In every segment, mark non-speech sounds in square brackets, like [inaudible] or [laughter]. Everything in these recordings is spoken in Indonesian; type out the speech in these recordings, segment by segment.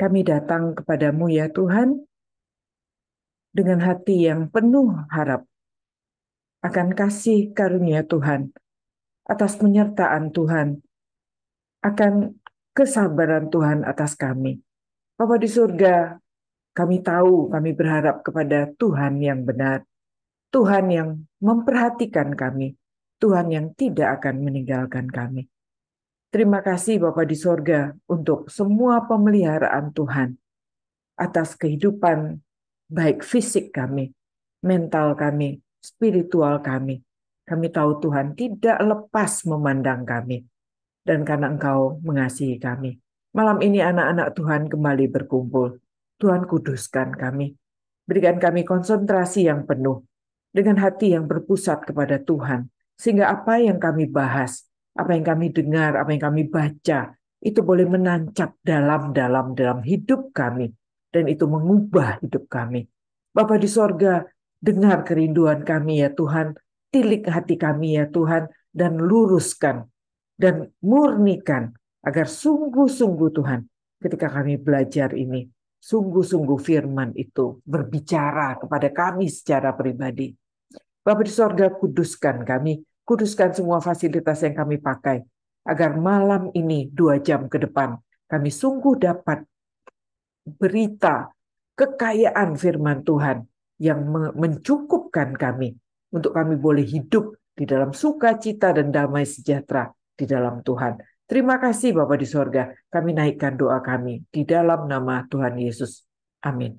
Kami datang kepadamu ya Tuhan dengan hati yang penuh harap akan kasih karunia Tuhan, atas penyertaan Tuhan, akan kesabaran Tuhan atas kami. Bapa di surga, kami tahu kami berharap kepada Tuhan yang benar, Tuhan yang memperhatikan kami, Tuhan yang tidak akan meninggalkan kami. Terima kasih Bapa di sorga untuk semua pemeliharaan Tuhan atas kehidupan baik fisik kami, mental kami, spiritual kami. Kami tahu Tuhan tidak lepas memandang kami dan karena Engkau mengasihi kami. Malam ini anak-anak Tuhan kembali berkumpul. Tuhan kuduskan kami. Berikan kami konsentrasi yang penuh dengan hati yang berpusat kepada Tuhan sehingga apa yang kami bahas apa yang kami dengar, apa yang kami baca, itu boleh menancap dalam-dalam dalam hidup kami. Dan itu mengubah hidup kami. Bapa di sorga, dengar kerinduan kami ya Tuhan, tilik hati kami ya Tuhan, dan luruskan, dan murnikan, agar sungguh-sungguh Tuhan, ketika kami belajar ini, sungguh-sungguh firman itu berbicara kepada kami secara pribadi. Bapak di sorga, kuduskan kami Kuduskan semua fasilitas yang kami pakai, agar malam ini dua jam ke depan kami sungguh dapat berita kekayaan firman Tuhan yang mencukupkan kami untuk kami boleh hidup di dalam sukacita dan damai sejahtera di dalam Tuhan. Terima kasih Bapak di sorga, kami naikkan doa kami di dalam nama Tuhan Yesus. Amin.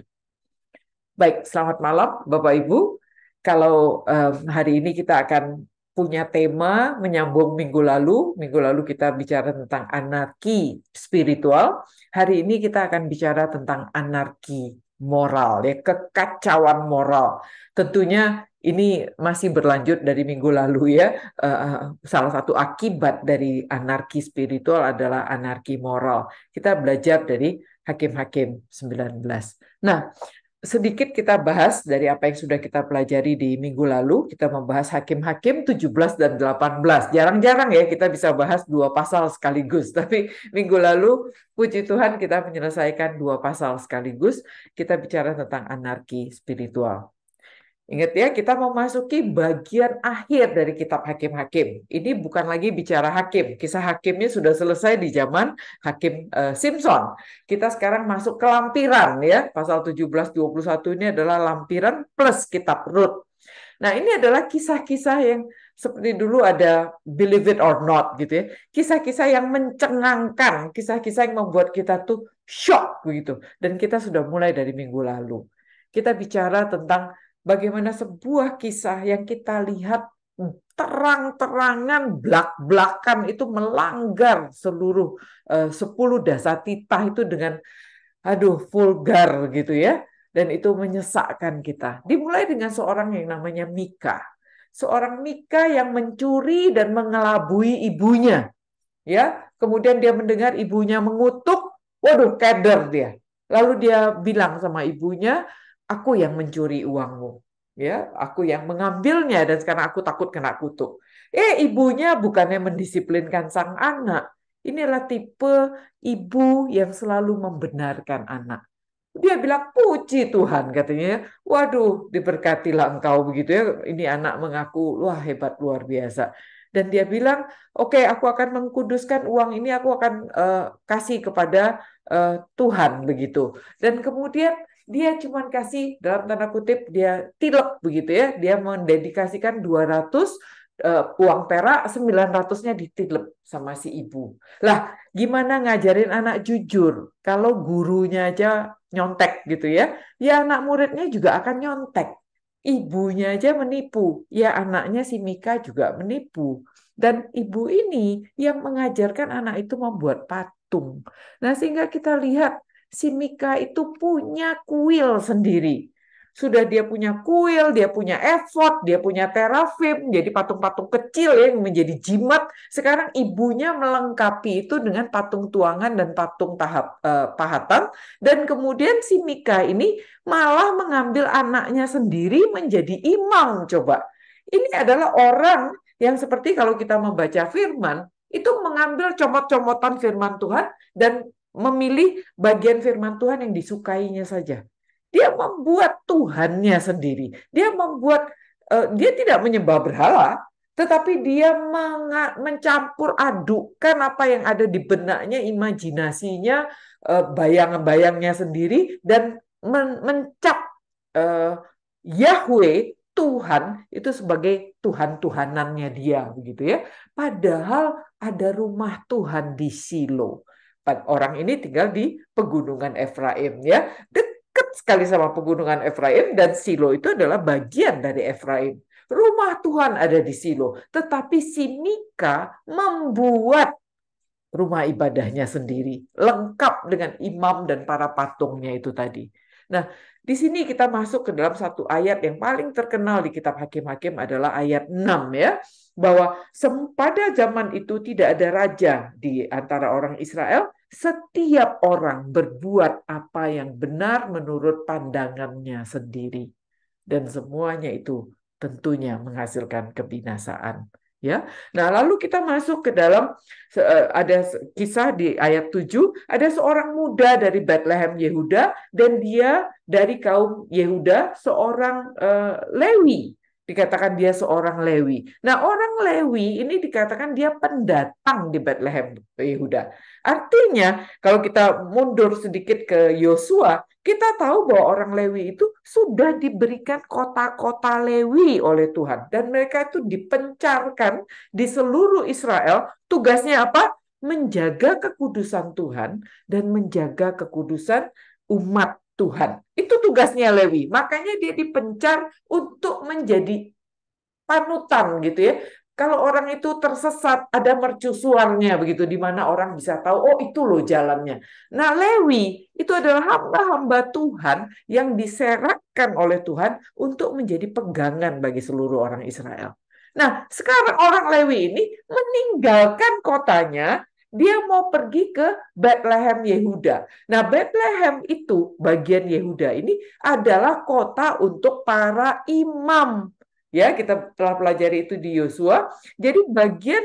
Baik, selamat malam Bapak Ibu. Kalau um, hari ini kita akan punya tema menyambung minggu lalu. Minggu lalu kita bicara tentang anarki spiritual. Hari ini kita akan bicara tentang anarki moral, ya kekacauan moral. Tentunya ini masih berlanjut dari minggu lalu ya. Eh, eh, salah satu akibat dari anarki spiritual adalah anarki moral. Kita belajar dari hakim-hakim 19. Nah, sedikit kita bahas dari apa yang sudah kita pelajari di minggu lalu. Kita membahas hakim-hakim 17 dan 18. Jarang-jarang ya kita bisa bahas dua pasal sekaligus. [laughs] Tapi minggu lalu, puji Tuhan kita menyelesaikan dua pasal sekaligus. Kita bicara tentang anarki spiritual. Ingat ya, kita memasuki bagian akhir dari kitab hakim-hakim. Ini bukan lagi bicara hakim. Kisah hakimnya sudah selesai di zaman Hakim e, Simpson. Kita sekarang masuk ke lampiran ya. Pasal 17 21 ini adalah lampiran plus kitab Rut. Nah, ini adalah kisah-kisah yang seperti dulu ada believe it or not gitu ya. Kisah-kisah yang mencengangkan, kisah-kisah yang membuat kita tuh shock gitu. Dan kita sudah mulai dari minggu lalu. Kita bicara tentang bagaimana sebuah kisah yang kita lihat terang-terangan blak-blakan itu melanggar seluruh eh, sepuluh dasar titah itu dengan aduh vulgar gitu ya dan itu menyesakkan kita. Dimulai dengan seorang yang namanya Mika. Seorang Mika yang mencuri dan mengelabui ibunya. Ya, kemudian dia mendengar ibunya mengutuk, waduh keder dia. Lalu dia bilang sama ibunya, aku yang mencuri uangmu ya aku yang mengambilnya dan sekarang aku takut kena kutuk eh ibunya bukannya mendisiplinkan sang anak inilah tipe ibu yang selalu membenarkan anak dia bilang puji Tuhan katanya ya. waduh diberkatilah engkau begitu ya ini anak mengaku wah hebat luar biasa dan dia bilang oke okay, aku akan mengkuduskan uang ini aku akan uh, kasih kepada uh, Tuhan begitu dan kemudian dia cuma kasih dalam tanda kutip dia tilok begitu ya dia mendedikasikan 200 uh, eh, uang perak 900-nya ditilep sama si ibu lah gimana ngajarin anak jujur kalau gurunya aja nyontek gitu ya ya anak muridnya juga akan nyontek ibunya aja menipu ya anaknya si Mika juga menipu dan ibu ini yang mengajarkan anak itu membuat patung nah sehingga kita lihat si Mika itu punya kuil sendiri. Sudah dia punya kuil, dia punya effort, dia punya terafim, jadi patung-patung kecil ya, yang menjadi jimat. Sekarang ibunya melengkapi itu dengan patung tuangan dan patung tahap eh, pahatan. Dan kemudian si Mika ini malah mengambil anaknya sendiri menjadi imam. Coba, ini adalah orang yang seperti kalau kita membaca firman, itu mengambil comot-comotan firman Tuhan dan memilih bagian firman Tuhan yang disukainya saja. Dia membuat Tuhannya sendiri. Dia membuat uh, dia tidak menyembah berhala, tetapi dia mencampur adukkan apa yang ada di benaknya, imajinasinya, uh, eh, bayangan-bayangnya sendiri dan men mencap uh, Yahweh Tuhan itu sebagai Tuhan-tuhanannya dia begitu ya. Padahal ada rumah Tuhan di Silo orang ini tinggal di pegunungan Efraim ya dekat sekali sama pegunungan Efraim dan Silo itu adalah bagian dari Efraim rumah Tuhan ada di Silo tetapi si Mika membuat rumah ibadahnya sendiri lengkap dengan imam dan para patungnya itu tadi nah di sini kita masuk ke dalam satu ayat yang paling terkenal di kitab Hakim-Hakim adalah ayat 6 ya, bahwa pada zaman itu tidak ada raja di antara orang Israel, setiap orang berbuat apa yang benar menurut pandangannya sendiri dan semuanya itu tentunya menghasilkan kebinasaan ya. Nah, lalu kita masuk ke dalam e, ada kisah di ayat 7, ada seorang muda dari Bethlehem Yehuda dan dia dari kaum Yehuda seorang uh, Lewi dikatakan dia seorang Lewi. Nah, orang Lewi ini dikatakan dia pendatang di Bethlehem Yehuda. Artinya, kalau kita mundur sedikit ke Yosua, kita tahu bahwa orang Lewi itu sudah diberikan kota-kota Lewi oleh Tuhan dan mereka itu dipencarkan di seluruh Israel. Tugasnya apa? Menjaga kekudusan Tuhan dan menjaga kekudusan umat Tuhan. Itu tugasnya Lewi. Makanya dia dipencar untuk menjadi panutan gitu ya. Kalau orang itu tersesat, ada mercusuarnya begitu, di mana orang bisa tahu, oh itu loh jalannya. Nah Lewi itu adalah hamba-hamba Tuhan yang diserahkan oleh Tuhan untuk menjadi pegangan bagi seluruh orang Israel. Nah sekarang orang Lewi ini meninggalkan kotanya dia mau pergi ke Bethlehem Yehuda. Nah, Bethlehem itu bagian Yehuda ini adalah kota untuk para imam. Ya, kita telah pelajari itu di Yosua. Jadi bagian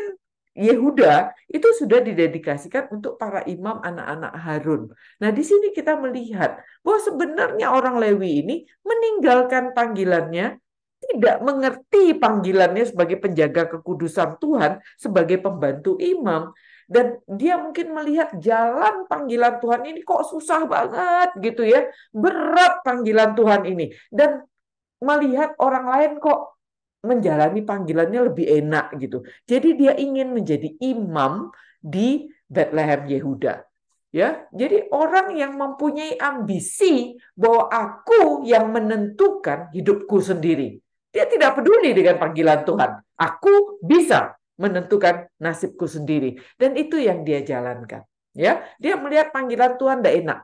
Yehuda itu sudah didedikasikan untuk para imam anak-anak Harun. Nah, di sini kita melihat bahwa sebenarnya orang Lewi ini meninggalkan panggilannya, tidak mengerti panggilannya sebagai penjaga kekudusan Tuhan, sebagai pembantu imam dan dia mungkin melihat jalan panggilan Tuhan ini kok susah banget gitu ya berat panggilan Tuhan ini dan melihat orang lain kok menjalani panggilannya lebih enak gitu jadi dia ingin menjadi imam di Bethlehem Yehuda ya jadi orang yang mempunyai ambisi bahwa aku yang menentukan hidupku sendiri dia tidak peduli dengan panggilan Tuhan aku bisa menentukan nasibku sendiri dan itu yang dia jalankan ya dia melihat panggilan Tuhan tidak enak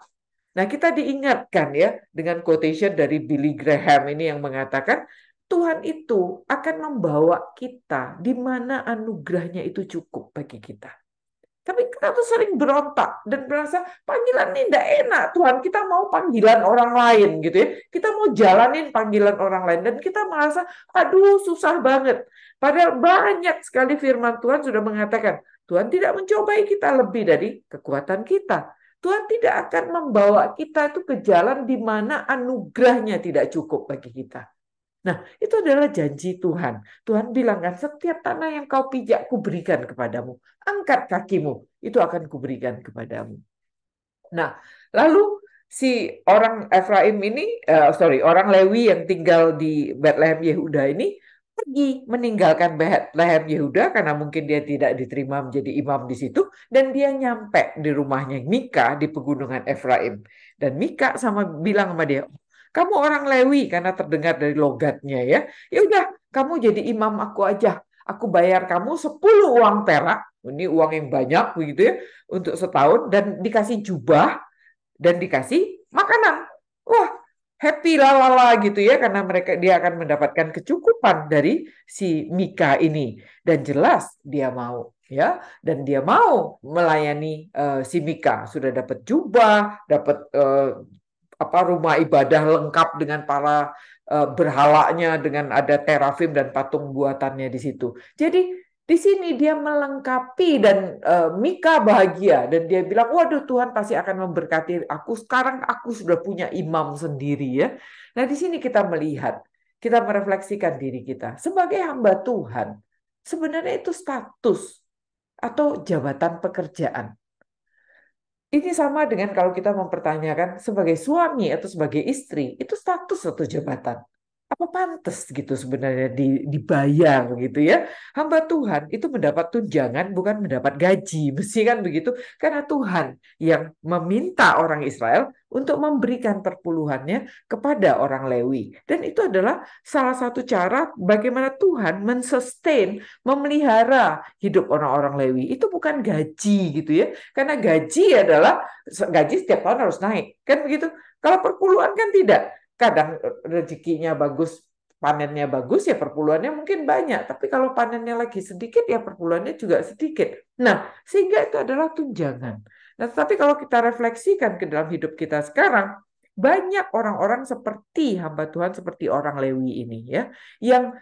nah kita diingatkan ya dengan quotation dari Billy Graham ini yang mengatakan Tuhan itu akan membawa kita di mana anugerahnya itu cukup bagi kita tapi kita tuh sering berontak dan merasa panggilan ini tidak enak Tuhan kita mau panggilan orang lain gitu ya kita mau jalanin panggilan orang lain dan kita merasa aduh susah banget padahal banyak sekali firman Tuhan sudah mengatakan Tuhan tidak mencobai kita lebih dari kekuatan kita Tuhan tidak akan membawa kita itu ke jalan di mana anugerahnya tidak cukup bagi kita Nah, itu adalah janji Tuhan. Tuhan bilang kan, setiap tanah yang kau pijak, kuberikan kepadamu. Angkat kakimu, itu akan kuberikan kepadamu. Nah, lalu si orang Efraim ini, uh, sorry, orang Lewi yang tinggal di Bethlehem Yehuda ini, pergi meninggalkan Bethlehem Yehuda karena mungkin dia tidak diterima menjadi imam di situ dan dia nyampe di rumahnya Mika di pegunungan Efraim dan Mika sama bilang sama dia kamu orang Lewi karena terdengar dari logatnya ya. Ya udah, kamu jadi imam aku aja. Aku bayar kamu 10 uang perak, ini uang yang banyak begitu ya, untuk setahun dan dikasih jubah dan dikasih makanan. Wah, happy lalala gitu ya karena mereka dia akan mendapatkan kecukupan dari si Mika ini dan jelas dia mau ya dan dia mau melayani uh, si Mika sudah dapat jubah dapat uh, apa rumah ibadah lengkap dengan para eh, berhalanya dengan ada terafim dan patung buatannya di situ. Jadi di sini dia melengkapi dan uh, Mika bahagia dan dia bilang, waduh Tuhan pasti akan memberkati aku. Sekarang aku sudah punya imam sendiri ya. Nah di sini kita melihat, kita merefleksikan diri kita sebagai hamba Tuhan. Sebenarnya itu status atau jabatan pekerjaan. Ini sama dengan kalau kita mempertanyakan sebagai suami atau sebagai istri, itu status atau jabatan apa pantas gitu sebenarnya dibayar gitu ya hamba Tuhan itu mendapat tunjangan bukan mendapat gaji [laughs] mesti kan begitu karena Tuhan yang meminta orang Israel untuk memberikan perpuluhannya kepada orang Lewi dan itu adalah salah satu cara bagaimana Tuhan mensustain memelihara hidup orang-orang Lewi itu bukan gaji gitu ya karena gaji adalah gaji setiap tahun harus naik kan begitu kalau perpuluhan kan tidak kadang e, rezekinya bagus, panennya bagus ya perpuluhannya mungkin banyak, tapi kalau panennya lagi sedikit ya perpuluhannya juga sedikit. Nah, sehingga itu adalah tunjangan. Nah, tapi kalau kita refleksikan ke dalam hidup kita sekarang, banyak orang-orang seperti hamba Tuhan seperti orang Lewi ini ya, yang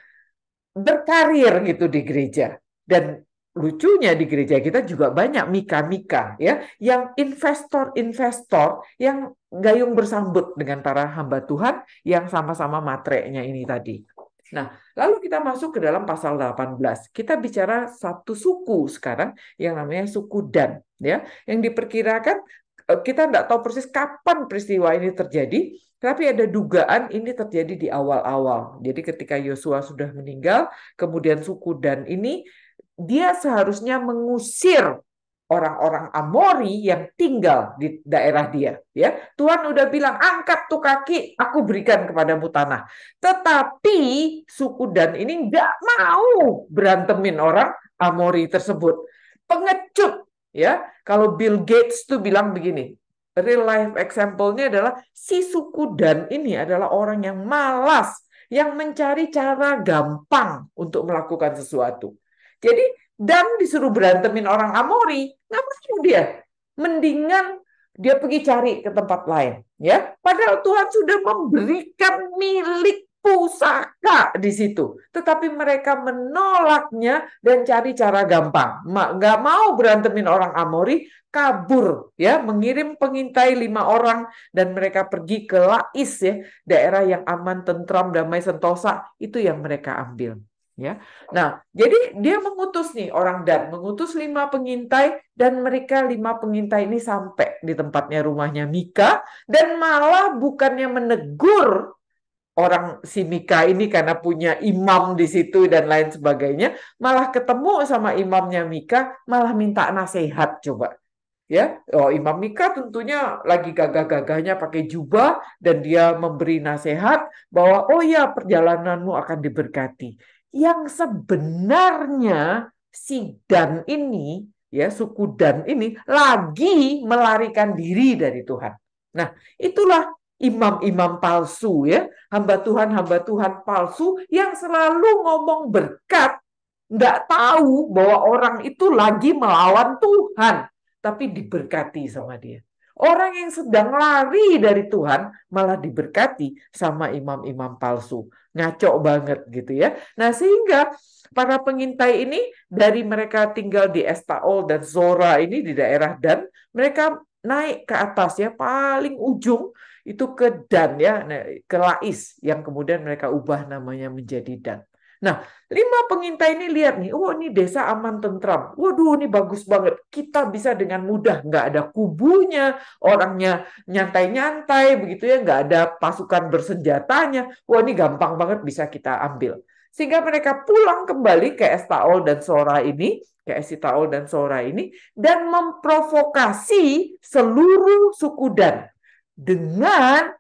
berkarir gitu di gereja dan lucunya di gereja kita juga banyak mika-mika ya yang investor-investor yang gayung bersambut dengan para hamba Tuhan yang sama-sama matrenya ini tadi. Nah, lalu kita masuk ke dalam pasal 18. Kita bicara satu suku sekarang yang namanya suku Dan ya, yang diperkirakan eh, kita tidak tahu persis kapan peristiwa ini terjadi, tapi ada dugaan ini terjadi di awal-awal. Jadi ketika Yosua sudah meninggal, kemudian suku Dan ini dia seharusnya mengusir orang-orang Amori yang tinggal di daerah dia. Ya, Tuhan udah bilang angkat tuh kaki, aku berikan kepadamu tanah. Tetapi suku Dan ini nggak mau berantemin orang Amori tersebut. Pengecut, ya. Kalau Bill Gates tuh bilang begini, real life example-nya adalah si suku Dan ini adalah orang yang malas, yang mencari cara gampang untuk melakukan sesuatu. Jadi dan disuruh berantemin orang Amori, ngapain dia. Mendingan dia pergi cari ke tempat lain, ya. Padahal Tuhan sudah memberikan milik pusaka di situ, tetapi mereka menolaknya dan cari cara gampang. Nggak mau berantemin orang Amori, kabur ya, mengirim pengintai lima orang dan mereka pergi ke Lais ya, daerah yang aman, tentram, damai, sentosa itu yang mereka ambil ya. Nah, jadi dia mengutus nih orang Dan, mengutus lima pengintai dan mereka lima pengintai ini sampai di tempatnya rumahnya Mika dan malah bukannya menegur orang si Mika ini karena punya imam di situ dan lain sebagainya, malah ketemu sama imamnya Mika, malah minta nasihat coba. Ya, oh Imam Mika tentunya lagi gagah-gagahnya pakai jubah dan dia memberi nasihat bahwa oh ya perjalananmu akan diberkati yang sebenarnya si Dan ini ya suku Dan ini lagi melarikan diri dari Tuhan. Nah, itulah imam-imam palsu ya, hamba Tuhan hamba Tuhan palsu yang selalu ngomong berkat, nggak tahu bahwa orang itu lagi melawan Tuhan, tapi diberkati sama dia. Orang yang sedang lari dari Tuhan malah diberkati sama imam-imam palsu. Ngaco banget gitu ya. Nah sehingga para pengintai ini dari mereka tinggal di Estaol dan Zora ini di daerah Dan, mereka naik ke atas ya paling ujung itu ke Dan ya, nah, ke Lais yang kemudian mereka ubah namanya menjadi Dan. Nah, lima pengintai ini lihat nih, oh ini desa aman tentram. Waduh, ini bagus banget. Kita bisa dengan mudah, nggak ada kubunya, orangnya nyantai-nyantai begitu ya, nggak ada pasukan bersenjatanya. Wah, ini gampang banget bisa kita ambil. Sehingga mereka pulang kembali ke Estaol dan Sora ini, ke Esitaol dan Sora ini, dan memprovokasi seluruh suku Dan dengan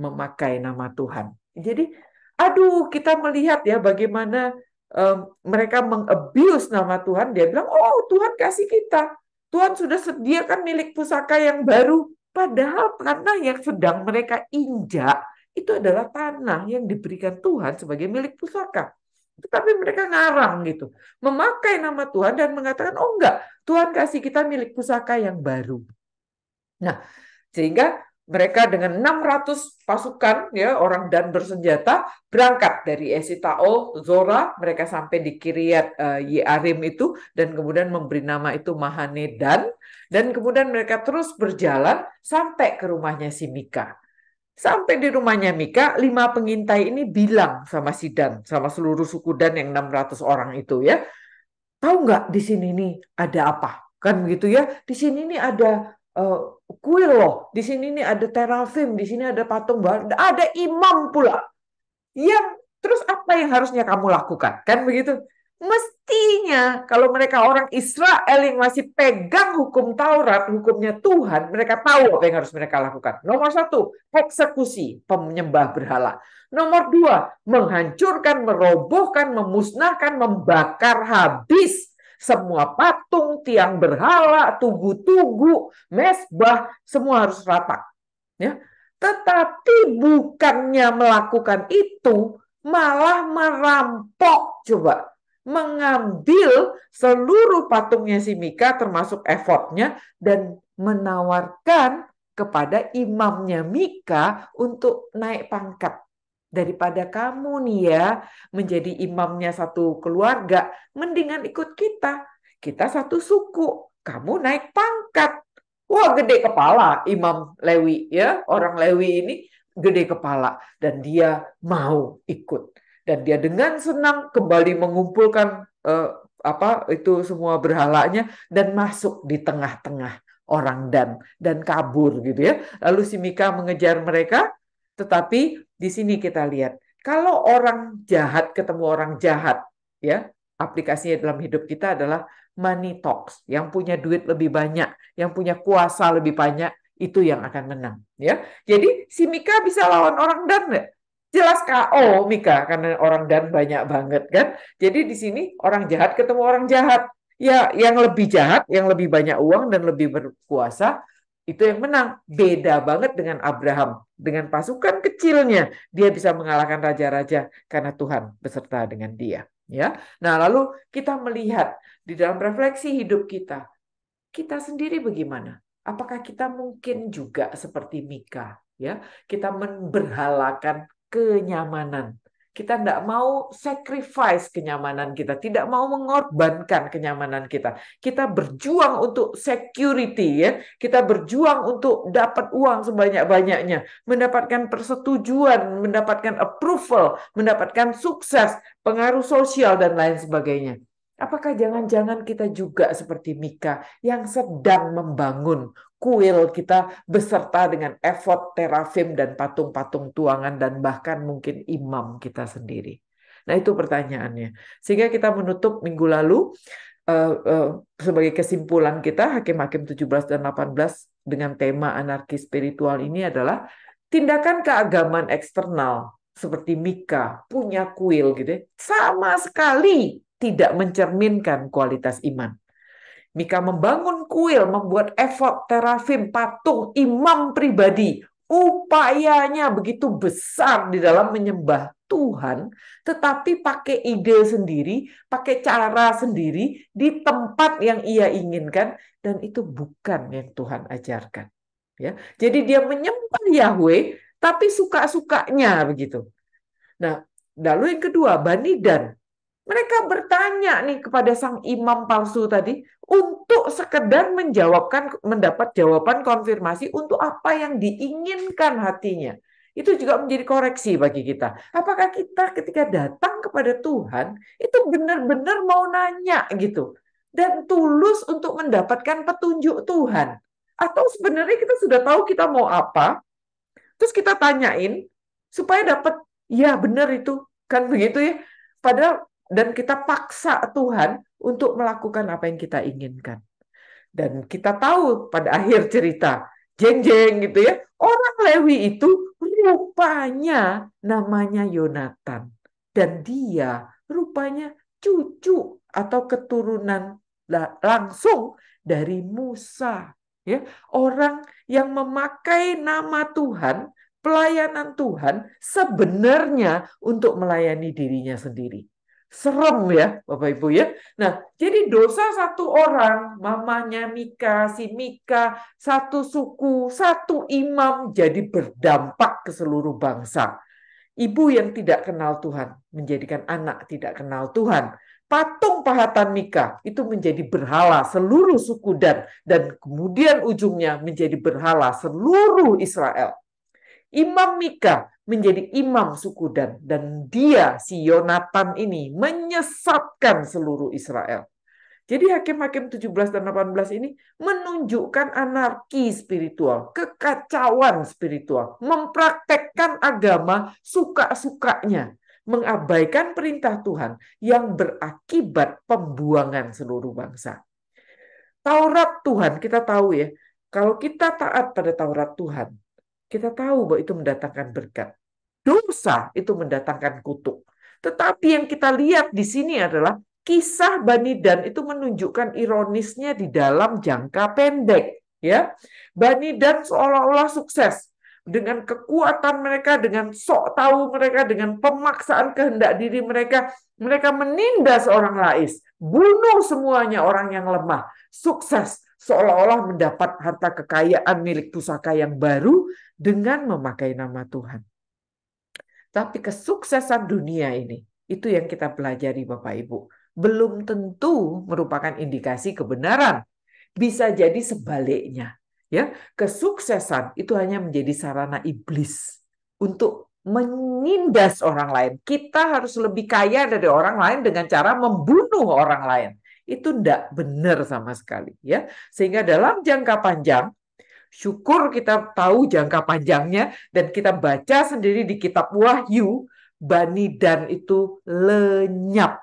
memakai nama Tuhan. Jadi aduh kita melihat ya bagaimana um, mereka mengabuse nama Tuhan. Dia bilang, oh Tuhan kasih kita. Tuhan sudah sediakan milik pusaka yang baru. Padahal tanah yang sedang mereka injak itu adalah tanah yang diberikan Tuhan sebagai milik pusaka. Tetapi mereka ngarang gitu. Memakai nama Tuhan dan mengatakan, oh enggak, Tuhan kasih kita milik pusaka yang baru. Nah, sehingga mereka dengan 600 pasukan ya orang dan bersenjata berangkat dari Esitaol Zora mereka sampai di Kiriat uh, eh, Yearim itu dan kemudian memberi nama itu Mahane dan dan kemudian mereka terus berjalan sampai ke rumahnya si Mika. Sampai di rumahnya Mika, lima pengintai ini bilang sama si Dan, sama seluruh suku Dan yang 600 orang itu ya. Tahu nggak di sini nih ada apa? Kan begitu ya. Di sini nih ada uh, kuil loh. Di sini nih ada terafim, di sini ada patung, ada imam pula. Yang terus apa yang harusnya kamu lakukan? Kan begitu? Mestinya kalau mereka orang Israel yang masih pegang hukum Taurat, hukumnya Tuhan, mereka tahu apa yang harus mereka lakukan. Nomor satu, eksekusi penyembah berhala. Nomor dua, menghancurkan, merobohkan, memusnahkan, membakar habis semua patung, tiang berhala, tugu-tugu, mesbah, semua harus rata. Ya. Tetapi bukannya melakukan itu, malah merampok coba mengambil seluruh patungnya si Mika termasuk effortnya dan menawarkan kepada imamnya Mika untuk naik pangkat daripada kamu nih ya menjadi imamnya satu keluarga, mendingan ikut kita. Kita satu suku, kamu naik pangkat. Wah gede kepala Imam Lewi ya, orang Lewi ini gede kepala dan dia mau ikut dan dia dengan senang kembali mengumpulkan uh, apa itu semua berhalanya dan masuk di tengah-tengah orang dan dan kabur gitu ya. Lalu si Mika mengejar mereka tetapi di sini kita lihat, kalau orang jahat ketemu orang jahat, ya aplikasinya dalam hidup kita adalah money talks. Yang punya duit lebih banyak, yang punya kuasa lebih banyak, itu yang akan menang. Ya, jadi si Mika bisa lawan orang dan nggak? Jelas KO oh, Mika karena orang dan banyak banget kan. Jadi di sini orang jahat ketemu orang jahat. Ya, yang lebih jahat, yang lebih banyak uang dan lebih berkuasa itu yang menang. Beda banget dengan Abraham. Dengan pasukan kecilnya, dia bisa mengalahkan raja-raja karena Tuhan beserta dengan dia. Ya, nah lalu kita melihat di dalam refleksi hidup kita, kita sendiri bagaimana? Apakah kita mungkin juga seperti Mika? Ya, kita memberhalakan kenyamanan kita tidak mau sacrifice kenyamanan kita, tidak mau mengorbankan kenyamanan kita. Kita berjuang untuk security ya, kita berjuang untuk dapat uang sebanyak-banyaknya, mendapatkan persetujuan, mendapatkan approval, mendapatkan sukses, pengaruh sosial dan lain sebagainya. Apakah jangan-jangan kita juga seperti Mika yang sedang membangun kuil kita beserta dengan effort terafim, dan patung-patung tuangan, dan bahkan mungkin imam kita sendiri. Nah itu pertanyaannya. Sehingga kita menutup minggu lalu uh, uh, sebagai kesimpulan kita hakim-hakim 17 dan 18 dengan tema anarki spiritual ini adalah tindakan keagamaan eksternal seperti Mika punya kuil gitu ya, sama sekali tidak mencerminkan kualitas iman. Mika membangun kuil, membuat efot terafim, patung, imam pribadi. Upayanya begitu besar di dalam menyembah Tuhan, tetapi pakai ide sendiri, pakai cara sendiri di tempat yang ia inginkan dan itu bukan yang Tuhan ajarkan. Ya. Jadi dia menyembah Yahweh tapi suka-sukanya begitu. Nah, lalu yang kedua, Bani Dan mereka bertanya nih kepada sang imam palsu tadi untuk sekedar menjawabkan mendapat jawaban konfirmasi untuk apa yang diinginkan hatinya. Itu juga menjadi koreksi bagi kita. Apakah kita ketika datang kepada Tuhan itu benar-benar mau nanya gitu dan tulus untuk mendapatkan petunjuk Tuhan? Atau sebenarnya kita sudah tahu kita mau apa, terus kita tanyain supaya dapat ya benar itu kan begitu ya. Padahal dan kita paksa Tuhan untuk melakukan apa yang kita inginkan. Dan kita tahu pada [laughs] akhir cerita, jeng-jeng gitu ya, orang Lewi itu rupanya namanya Yonatan. Dan dia rupanya cucu atau keturunan langsung dari Musa. Ya, orang yang memakai nama Tuhan pelayanan Tuhan sebenarnya untuk melayani dirinya sendiri. Serem ya, Bapak Ibu ya. Nah, jadi dosa satu orang, mamanya Mika, si Mika, satu suku, satu imam jadi berdampak ke seluruh bangsa. Ibu yang tidak kenal Tuhan menjadikan anak tidak kenal Tuhan. Patung pahatan Mika itu menjadi berhala seluruh suku dan dan kemudian ujungnya menjadi berhala seluruh Israel. Imam Mika menjadi imam suku Dan dan dia si Yonatan ini menyesatkan seluruh Israel. Jadi hakim-hakim 17 dan 18 ini menunjukkan anarki spiritual, kekacauan spiritual, mempraktekkan agama suka-sukanya, mengabaikan perintah Tuhan yang berakibat pembuangan seluruh bangsa. Taurat Tuhan kita tahu ya, kalau kita taat pada Taurat Tuhan, kita tahu bahwa itu mendatangkan berkat. Dosa itu mendatangkan kutuk. Tetapi yang kita lihat di sini adalah kisah Bani Dan itu menunjukkan ironisnya di dalam jangka pendek. Ya, Bani Dan seolah-olah sukses dengan kekuatan mereka, dengan sok tahu mereka, dengan pemaksaan kehendak diri mereka, mereka menindas orang lais, bunuh semuanya orang yang lemah, sukses seolah-olah mendapat harta kekayaan milik pusaka yang baru, dengan memakai nama Tuhan. Tapi kesuksesan dunia ini, itu yang kita pelajari Bapak Ibu, belum tentu merupakan indikasi kebenaran. Bisa jadi sebaliknya, ya. Kesuksesan itu hanya menjadi sarana iblis untuk menindas orang lain. Kita harus lebih kaya dari orang lain dengan cara membunuh orang lain. Itu tidak benar sama sekali ya. Sehingga dalam jangka panjang syukur kita tahu jangka panjangnya dan kita baca sendiri di kitab Wahyu Bani dan itu lenyap.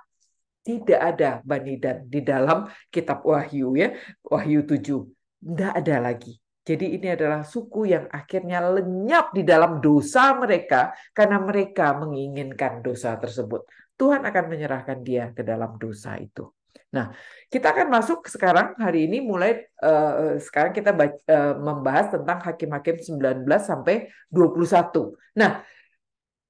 Tidak ada Bani dan di dalam kitab Wahyu ya, Wahyu 7. Tidak ada lagi. Jadi ini adalah suku yang akhirnya lenyap di dalam dosa mereka karena mereka menginginkan dosa tersebut. Tuhan akan menyerahkan dia ke dalam dosa itu. Nah, kita akan masuk sekarang hari ini mulai uh, sekarang kita uh, membahas tentang hakim-hakim 19 sampai 21. Nah,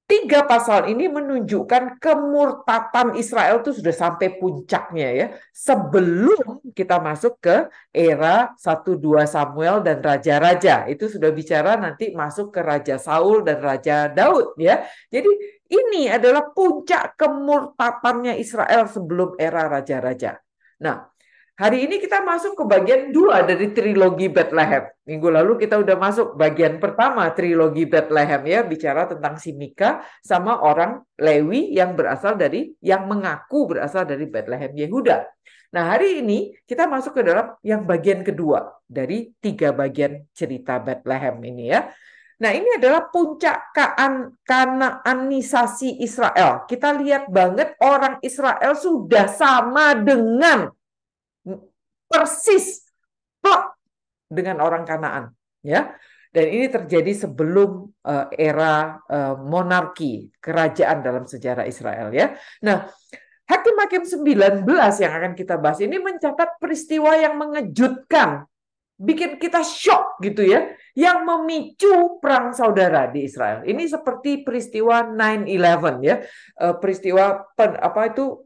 tiga pasal ini menunjukkan kemurtatan Israel itu sudah sampai puncaknya ya. Sebelum kita masuk ke era 1 2 Samuel dan raja-raja. Itu sudah bicara nanti masuk ke Raja Saul dan Raja Daud ya. Jadi ini adalah puncak kemurtapannya Israel sebelum era raja-raja. Nah, hari ini kita masuk ke bagian dua dari trilogi Bethlehem. Minggu lalu kita udah masuk bagian pertama trilogi Bethlehem ya, bicara tentang si Mika sama orang Lewi yang berasal dari, yang mengaku berasal dari Bethlehem Yehuda. Nah hari ini kita masuk ke dalam yang bagian kedua dari tiga bagian cerita Bethlehem ini ya. Nah, ini adalah puncak kaan, kanaanisasi Israel. Kita lihat banget orang Israel sudah sama dengan persis dengan orang Kanaan, ya. Dan ini terjadi sebelum uh, era uh, monarki kerajaan dalam sejarah Israel ya. Nah, Hakim-hakim 19 yang akan kita bahas ini mencatat peristiwa yang mengejutkan bikin kita shock gitu ya, yang memicu perang saudara di Israel. Ini seperti peristiwa 9/11 ya, eh, peristiwa pen, apa itu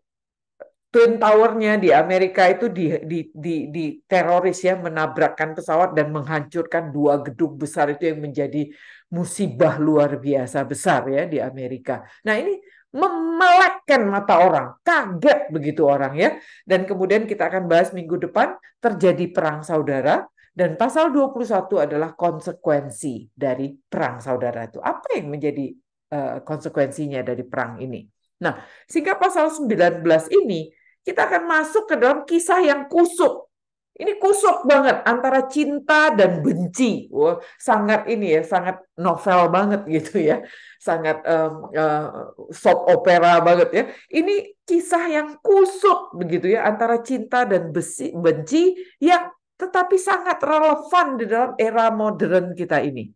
Twin Tower-nya di Amerika itu di, di, di, di teroris ya menabrakkan pesawat dan menghancurkan dua gedung besar itu yang menjadi musibah luar biasa besar ya di Amerika. Nah ini memelekkan mata orang, kaget begitu orang ya. Dan kemudian kita akan bahas minggu depan terjadi perang saudara dan pasal 21 adalah konsekuensi dari perang saudara itu. Apa yang menjadi eh, konsekuensinya dari perang ini? Nah, sehingga pasal 19 ini kita akan masuk ke dalam kisah yang kusuk. Ini kusuk banget antara cinta dan benci. Wah, sangat ini ya, sangat novel banget gitu ya. Sangat um, uh, soap opera banget ya. Ini kisah yang kusuk begitu ya antara cinta dan benci yang tetapi sangat relevan di dalam era modern kita ini.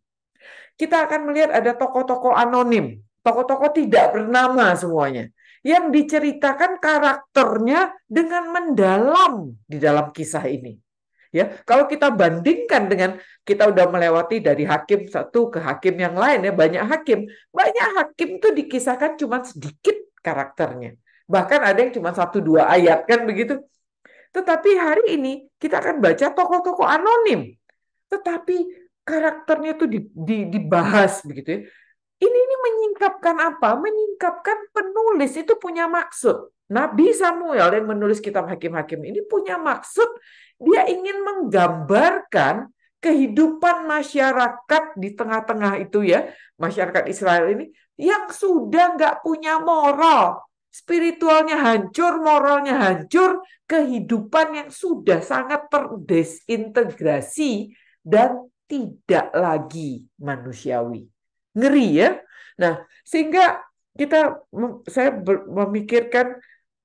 Kita akan melihat ada tokoh-tokoh anonim, tokoh-tokoh tidak bernama semuanya, yang diceritakan karakternya dengan mendalam di dalam kisah ini. Ya, kalau kita bandingkan dengan kita udah melewati dari hakim satu ke hakim yang lain ya banyak hakim, banyak hakim tuh dikisahkan cuma sedikit karakternya. Bahkan ada yang cuma satu dua ayat kan begitu. Tetapi hari ini kita akan baca tokoh-tokoh anonim. Tetapi karakternya itu di, di, dibahas begitu ya. Ini ini menyingkapkan apa? Menyingkapkan penulis itu punya maksud. Nabi Samuel yang menulis kitab Hakim-Hakim ini punya maksud dia ingin menggambarkan kehidupan masyarakat di tengah-tengah itu ya, masyarakat Israel ini yang sudah nggak punya moral, spiritualnya hancur, moralnya hancur, kehidupan yang sudah sangat terdesintegrasi dan tidak lagi manusiawi. Ngeri ya. Nah, sehingga kita saya memikirkan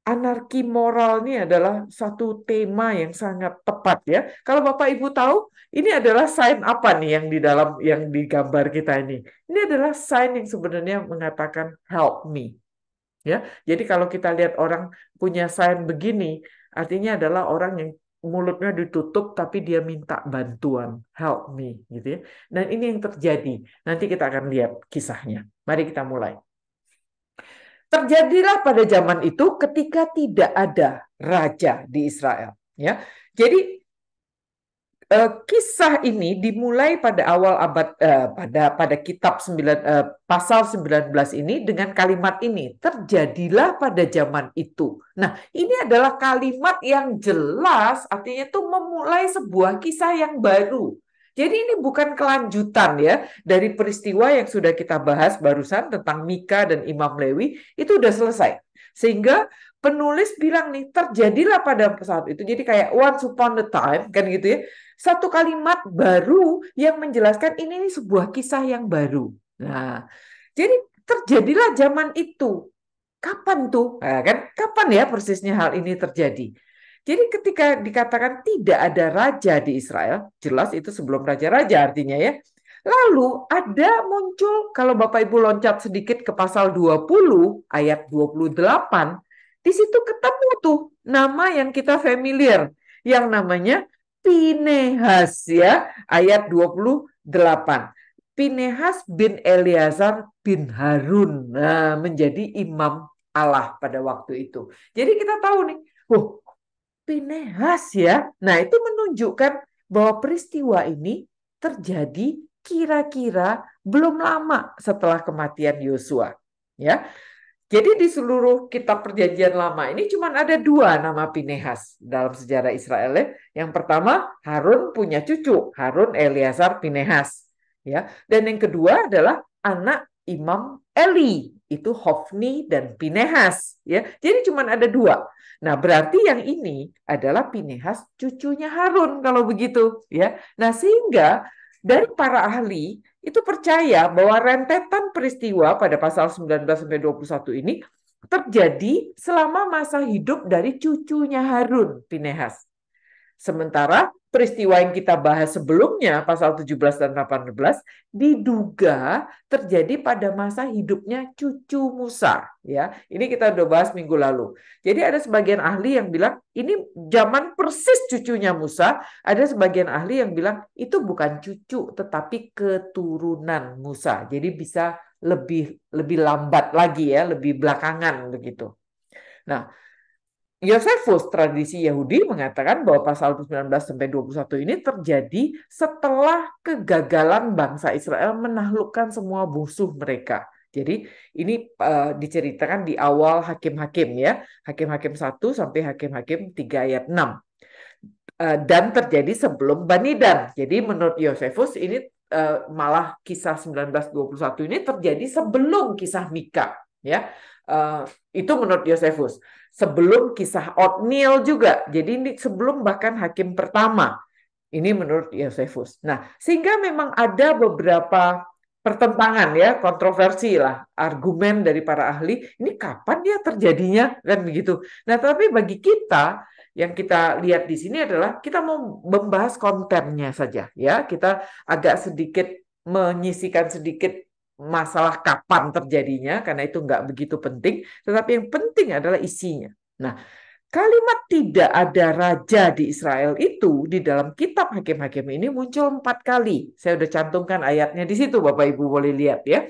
anarki moral ini adalah satu tema yang sangat tepat ya. Kalau Bapak Ibu tahu, ini adalah sign apa nih yang di dalam yang digambar kita ini? Ini adalah sign yang sebenarnya mengatakan help me ya. Jadi kalau kita lihat orang punya sign begini, artinya adalah orang yang mulutnya ditutup tapi dia minta bantuan, help me gitu ya. Dan ini yang terjadi. Nanti kita akan lihat kisahnya. Mari kita mulai. Terjadilah pada zaman itu ketika tidak ada raja di Israel, ya. Jadi Eh, kisah ini dimulai pada awal abad uh, pada pada kitab 9 uh, eh, pasal 19 ini dengan kalimat ini terjadilah pada zaman itu. Nah, ini adalah kalimat yang jelas artinya itu memulai sebuah kisah yang baru. Jadi ini bukan kelanjutan ya dari peristiwa yang sudah kita bahas barusan tentang Mika dan Imam Lewi itu sudah selesai. Sehingga penulis bilang nih terjadilah pada saat itu jadi kayak once upon a time kan gitu ya satu kalimat baru yang menjelaskan ini, nih sebuah kisah yang baru nah jadi terjadilah zaman itu kapan tuh nah, kan kapan ya persisnya hal ini terjadi jadi ketika dikatakan tidak ada raja di Israel jelas itu sebelum raja-raja artinya ya Lalu ada muncul kalau Bapak Ibu loncat sedikit ke pasal 20 ayat 28 di situ ketemu tuh nama yang kita familiar, yang namanya Pinehas ya, ayat 28. Pinehas bin Eliazar bin Harun nah, menjadi imam Allah pada waktu itu. Jadi kita tahu nih, oh Pinehas ya. Nah itu menunjukkan bahwa peristiwa ini terjadi kira-kira belum lama setelah kematian Yosua. Ya, jadi di seluruh kitab perjanjian lama ini cuma ada dua nama Pinehas dalam sejarah Israel. Ya. Yang pertama Harun punya cucu, Harun Eliazar Pinehas. Ya. Dan yang kedua adalah anak Imam Eli, itu Hofni dan Pinehas. Ya. Jadi cuma ada dua. Nah berarti yang ini adalah Pinehas cucunya Harun kalau begitu. ya. Nah sehingga dari para ahli itu percaya bahwa rentetan peristiwa pada pasal 19 sampai 21 ini terjadi selama masa hidup dari cucunya Harun Pinehas. Sementara peristiwa yang kita bahas sebelumnya pasal 17 dan 18 diduga terjadi pada masa hidupnya cucu Musa ya. Ini kita udah bahas minggu lalu. Jadi ada sebagian ahli yang bilang ini zaman persis cucunya Musa, ada sebagian ahli yang bilang itu bukan cucu tetapi keturunan Musa. Jadi bisa lebih lebih lambat lagi ya, lebih belakangan begitu. Nah, Yosefus ya, tradisi Yahudi mengatakan bahwa pasal 19 sampai 21 ini terjadi setelah kegagalan bangsa Israel menaklukkan semua musuh mereka. Jadi ini uh, diceritakan di awal hakim-hakim ya, hakim-hakim 1 sampai hakim-hakim 3 ayat 6. Uh, eh, dan terjadi sebelum Banidan. Jadi menurut Yosefus ini uh, malah kisah 1921 ini terjadi sebelum kisah Mika ya. Eh, itu menurut Yosefus. Sebelum kisah Otniel juga. Jadi ini sebelum bahkan hakim pertama. Ini menurut Yosefus. Nah, sehingga memang ada beberapa pertentangan ya, kontroversi lah, argumen dari para ahli, ini kapan dia terjadinya kan begitu. Nah, tapi bagi kita yang kita lihat di sini adalah kita mau membahas kontennya saja ya, kita agak sedikit menyisikan sedikit masalah kapan terjadinya karena itu nggak begitu penting, tetapi yang penting adalah isinya. Nah, kalimat tidak ada raja di Israel itu di dalam kitab hakim-hakim ini muncul empat kali. Saya udah cantumkan ayatnya di situ, Bapak Ibu boleh lihat ya.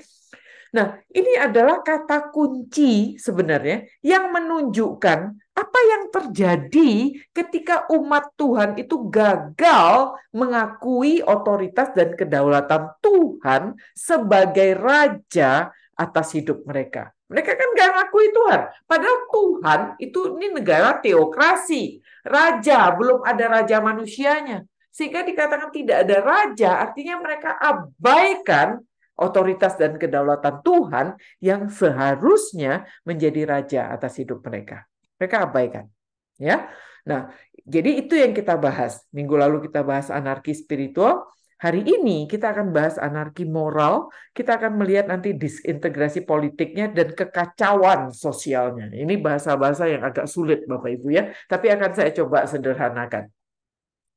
Nah, ini adalah kata kunci sebenarnya yang menunjukkan apa yang terjadi ketika umat Tuhan itu gagal mengakui otoritas dan kedaulatan Tuhan sebagai raja atas hidup mereka. Mereka kan gak ngakui Tuhan. Padahal Tuhan itu ini negara teokrasi. Raja, belum ada raja manusianya. Sehingga dikatakan tidak ada raja, artinya mereka abaikan otoritas dan kedaulatan Tuhan yang seharusnya menjadi raja atas hidup mereka. Mereka abaikan, ya. Nah, jadi itu yang kita bahas. Minggu lalu kita bahas anarki spiritual, hari ini kita akan bahas anarki moral, kita akan melihat nanti disintegrasi politiknya dan kekacauan sosialnya. Ini bahasa-bahasa yang agak sulit Bapak Ibu ya, tapi akan saya coba sederhanakan.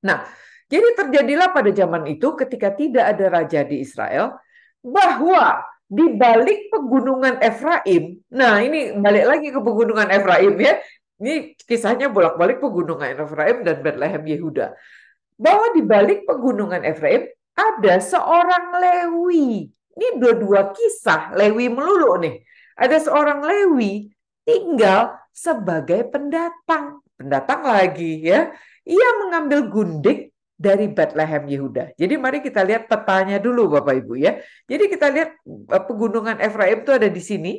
Nah, jadi terjadilah pada zaman itu ketika tidak ada raja di Israel, bahwa di balik pegunungan Efraim, nah ini balik lagi ke pegunungan Efraim ya, ini kisahnya bolak-balik pegunungan Efraim dan Bethlehem Yehuda, bahwa di balik pegunungan Efraim ada seorang Lewi. Ini dua-dua kisah Lewi melulu nih. Ada seorang Lewi tinggal sebagai pendatang, pendatang lagi ya. Ia mengambil gundik dari Bethlehem Yehuda. Jadi mari kita lihat petanya dulu Bapak Ibu ya. Jadi kita lihat eh, pegunungan Efraim itu ada di sini.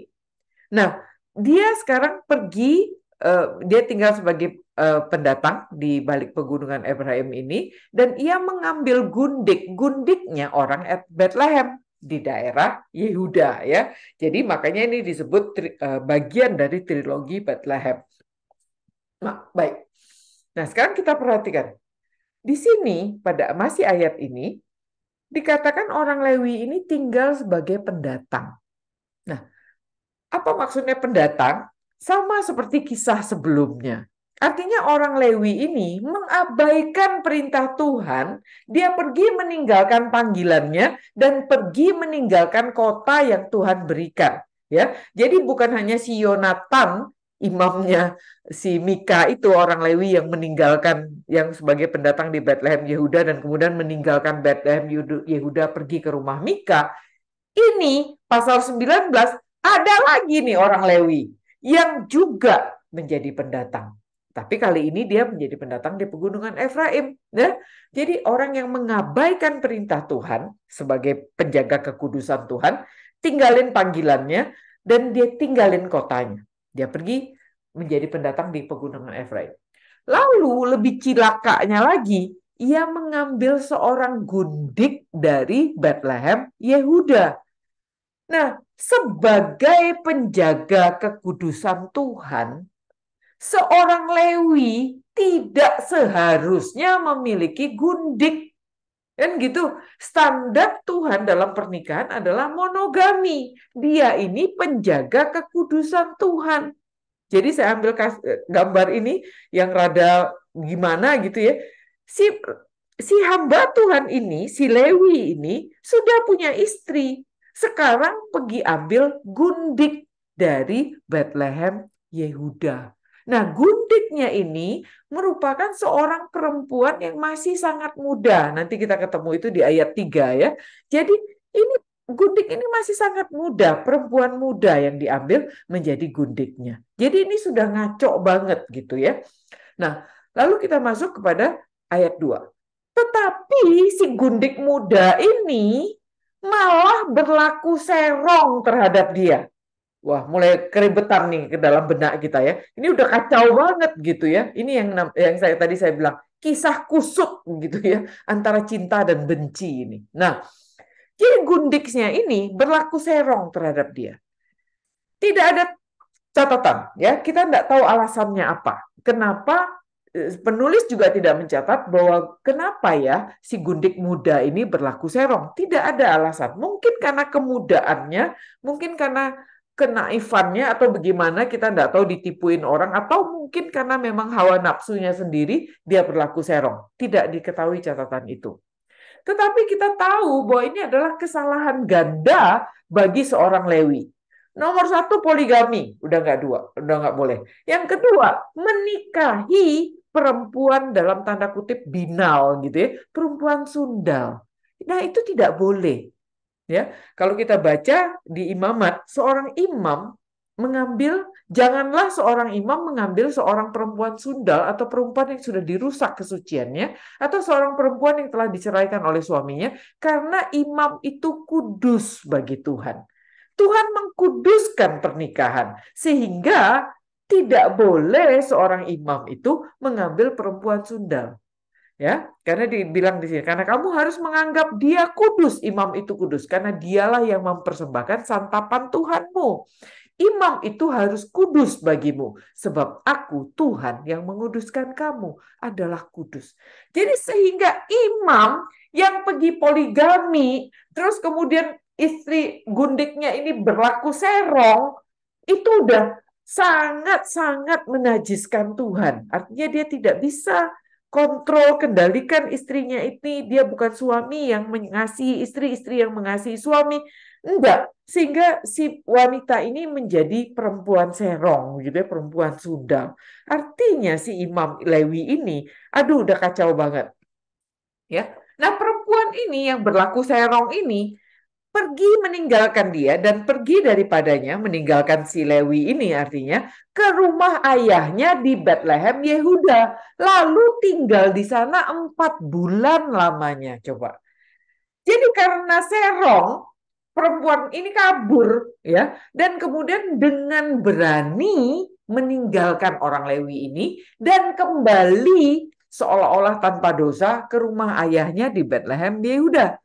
Nah, dia sekarang pergi uh, dia tinggal sebagai uh, pendatang di balik pegunungan Efraim ini dan ia mengambil gundik, gundiknya orang at Bethlehem di daerah Yehuda ya. Jadi makanya ini disebut tri, uh, bagian dari trilogi Bethlehem. Nah, baik. Nah, sekarang kita perhatikan di sini, pada masih ayat ini, dikatakan orang Lewi ini tinggal sebagai pendatang. Nah, apa maksudnya pendatang? Sama seperti kisah sebelumnya. Artinya orang Lewi ini mengabaikan perintah Tuhan, dia pergi meninggalkan panggilannya dan pergi meninggalkan kota yang Tuhan berikan. Ya, jadi bukan hanya si Yonatan imamnya si Mika itu orang Lewi yang meninggalkan yang sebagai pendatang di Bethlehem Yehuda dan kemudian meninggalkan Bethlehem Yehuda pergi ke rumah Mika. Ini pasal 19 ada lagi nih orang Lewi yang juga menjadi pendatang. Tapi kali ini dia menjadi pendatang di pegunungan Efraim. Ya? Jadi orang yang mengabaikan perintah Tuhan sebagai penjaga kekudusan Tuhan, tinggalin panggilannya dan dia tinggalin kotanya. Dia pergi menjadi pendatang di pegunungan Efraim. Lalu lebih cilakanya lagi, ia mengambil seorang gundik dari Bethlehem Yehuda. Nah, sebagai penjaga kekudusan Tuhan, seorang Lewi tidak seharusnya memiliki gundik Kan gitu. Standar Tuhan dalam pernikahan adalah monogami. Dia ini penjaga kekudusan Tuhan. Jadi saya ambil eh, gambar ini yang rada gimana gitu ya. Si si hamba Tuhan ini, si Lewi ini sudah punya istri. Sekarang pergi ambil gundik dari Bethlehem Yehuda. Nah, Gundiknya ini merupakan seorang perempuan yang masih sangat muda. Nanti kita ketemu itu di ayat 3 ya. Jadi ini Gundik ini masih sangat muda, perempuan muda yang diambil menjadi gundiknya. Jadi ini sudah ngaco banget gitu ya. Nah, lalu kita masuk kepada ayat 2. Tetapi si gundik muda ini malah berlaku serong terhadap dia wah mulai keribetan nih ke dalam benak kita ya. Ini udah kacau banget gitu ya. Ini yang yang saya tadi saya bilang kisah kusut gitu ya antara cinta dan benci ini. Nah, jadi gundiksnya ini berlaku serong terhadap dia. Tidak ada catatan ya. Kita tidak tahu alasannya apa. Kenapa e, penulis juga tidak mencatat bahwa kenapa ya si gundik muda ini berlaku serong. Tidak ada alasan. Mungkin karena kemudaannya, mungkin karena kenaifannya atau bagaimana kita tidak tahu ditipuin orang atau mungkin karena memang hawa nafsunya sendiri dia berlaku serong. Tidak diketahui catatan itu. Tetapi kita tahu bahwa ini adalah kesalahan ganda bagi seorang Lewi. Nomor satu poligami, udah nggak dua, udah nggak boleh. Yang kedua menikahi perempuan dalam tanda kutip binal gitu ya, perempuan sundal. Nah itu tidak boleh. Ya, kalau kita baca di imamat, seorang imam mengambil janganlah seorang imam mengambil seorang perempuan sundal atau perempuan yang sudah dirusak kesuciannya atau seorang perempuan yang telah diceraikan oleh suaminya karena imam itu kudus bagi Tuhan. Tuhan mengkuduskan pernikahan sehingga tidak boleh seorang imam itu mengambil perempuan sundal ya karena dibilang di sini karena kamu harus menganggap dia kudus imam itu kudus karena dialah yang mempersembahkan santapan Tuhanmu imam itu harus kudus bagimu sebab aku Tuhan yang menguduskan kamu adalah kudus jadi sehingga imam yang pergi poligami terus kemudian istri gundiknya ini berlaku serong itu udah sangat-sangat menajiskan Tuhan artinya dia tidak bisa kontrol kendalikan istrinya ini dia bukan suami yang mengasihi istri istri yang mengasihi suami enggak sehingga si wanita ini menjadi perempuan serong gitu ya perempuan sundal artinya si Imam Lewi ini aduh udah kacau banget ya nah perempuan ini yang berlaku serong ini pergi meninggalkan dia dan pergi daripadanya meninggalkan si Lewi ini artinya ke rumah ayahnya di Bethlehem Yehuda lalu tinggal di sana empat bulan lamanya coba jadi karena serong perempuan ini kabur ya dan kemudian dengan berani meninggalkan orang Lewi ini dan kembali seolah-olah tanpa dosa ke rumah ayahnya di Bethlehem Yehuda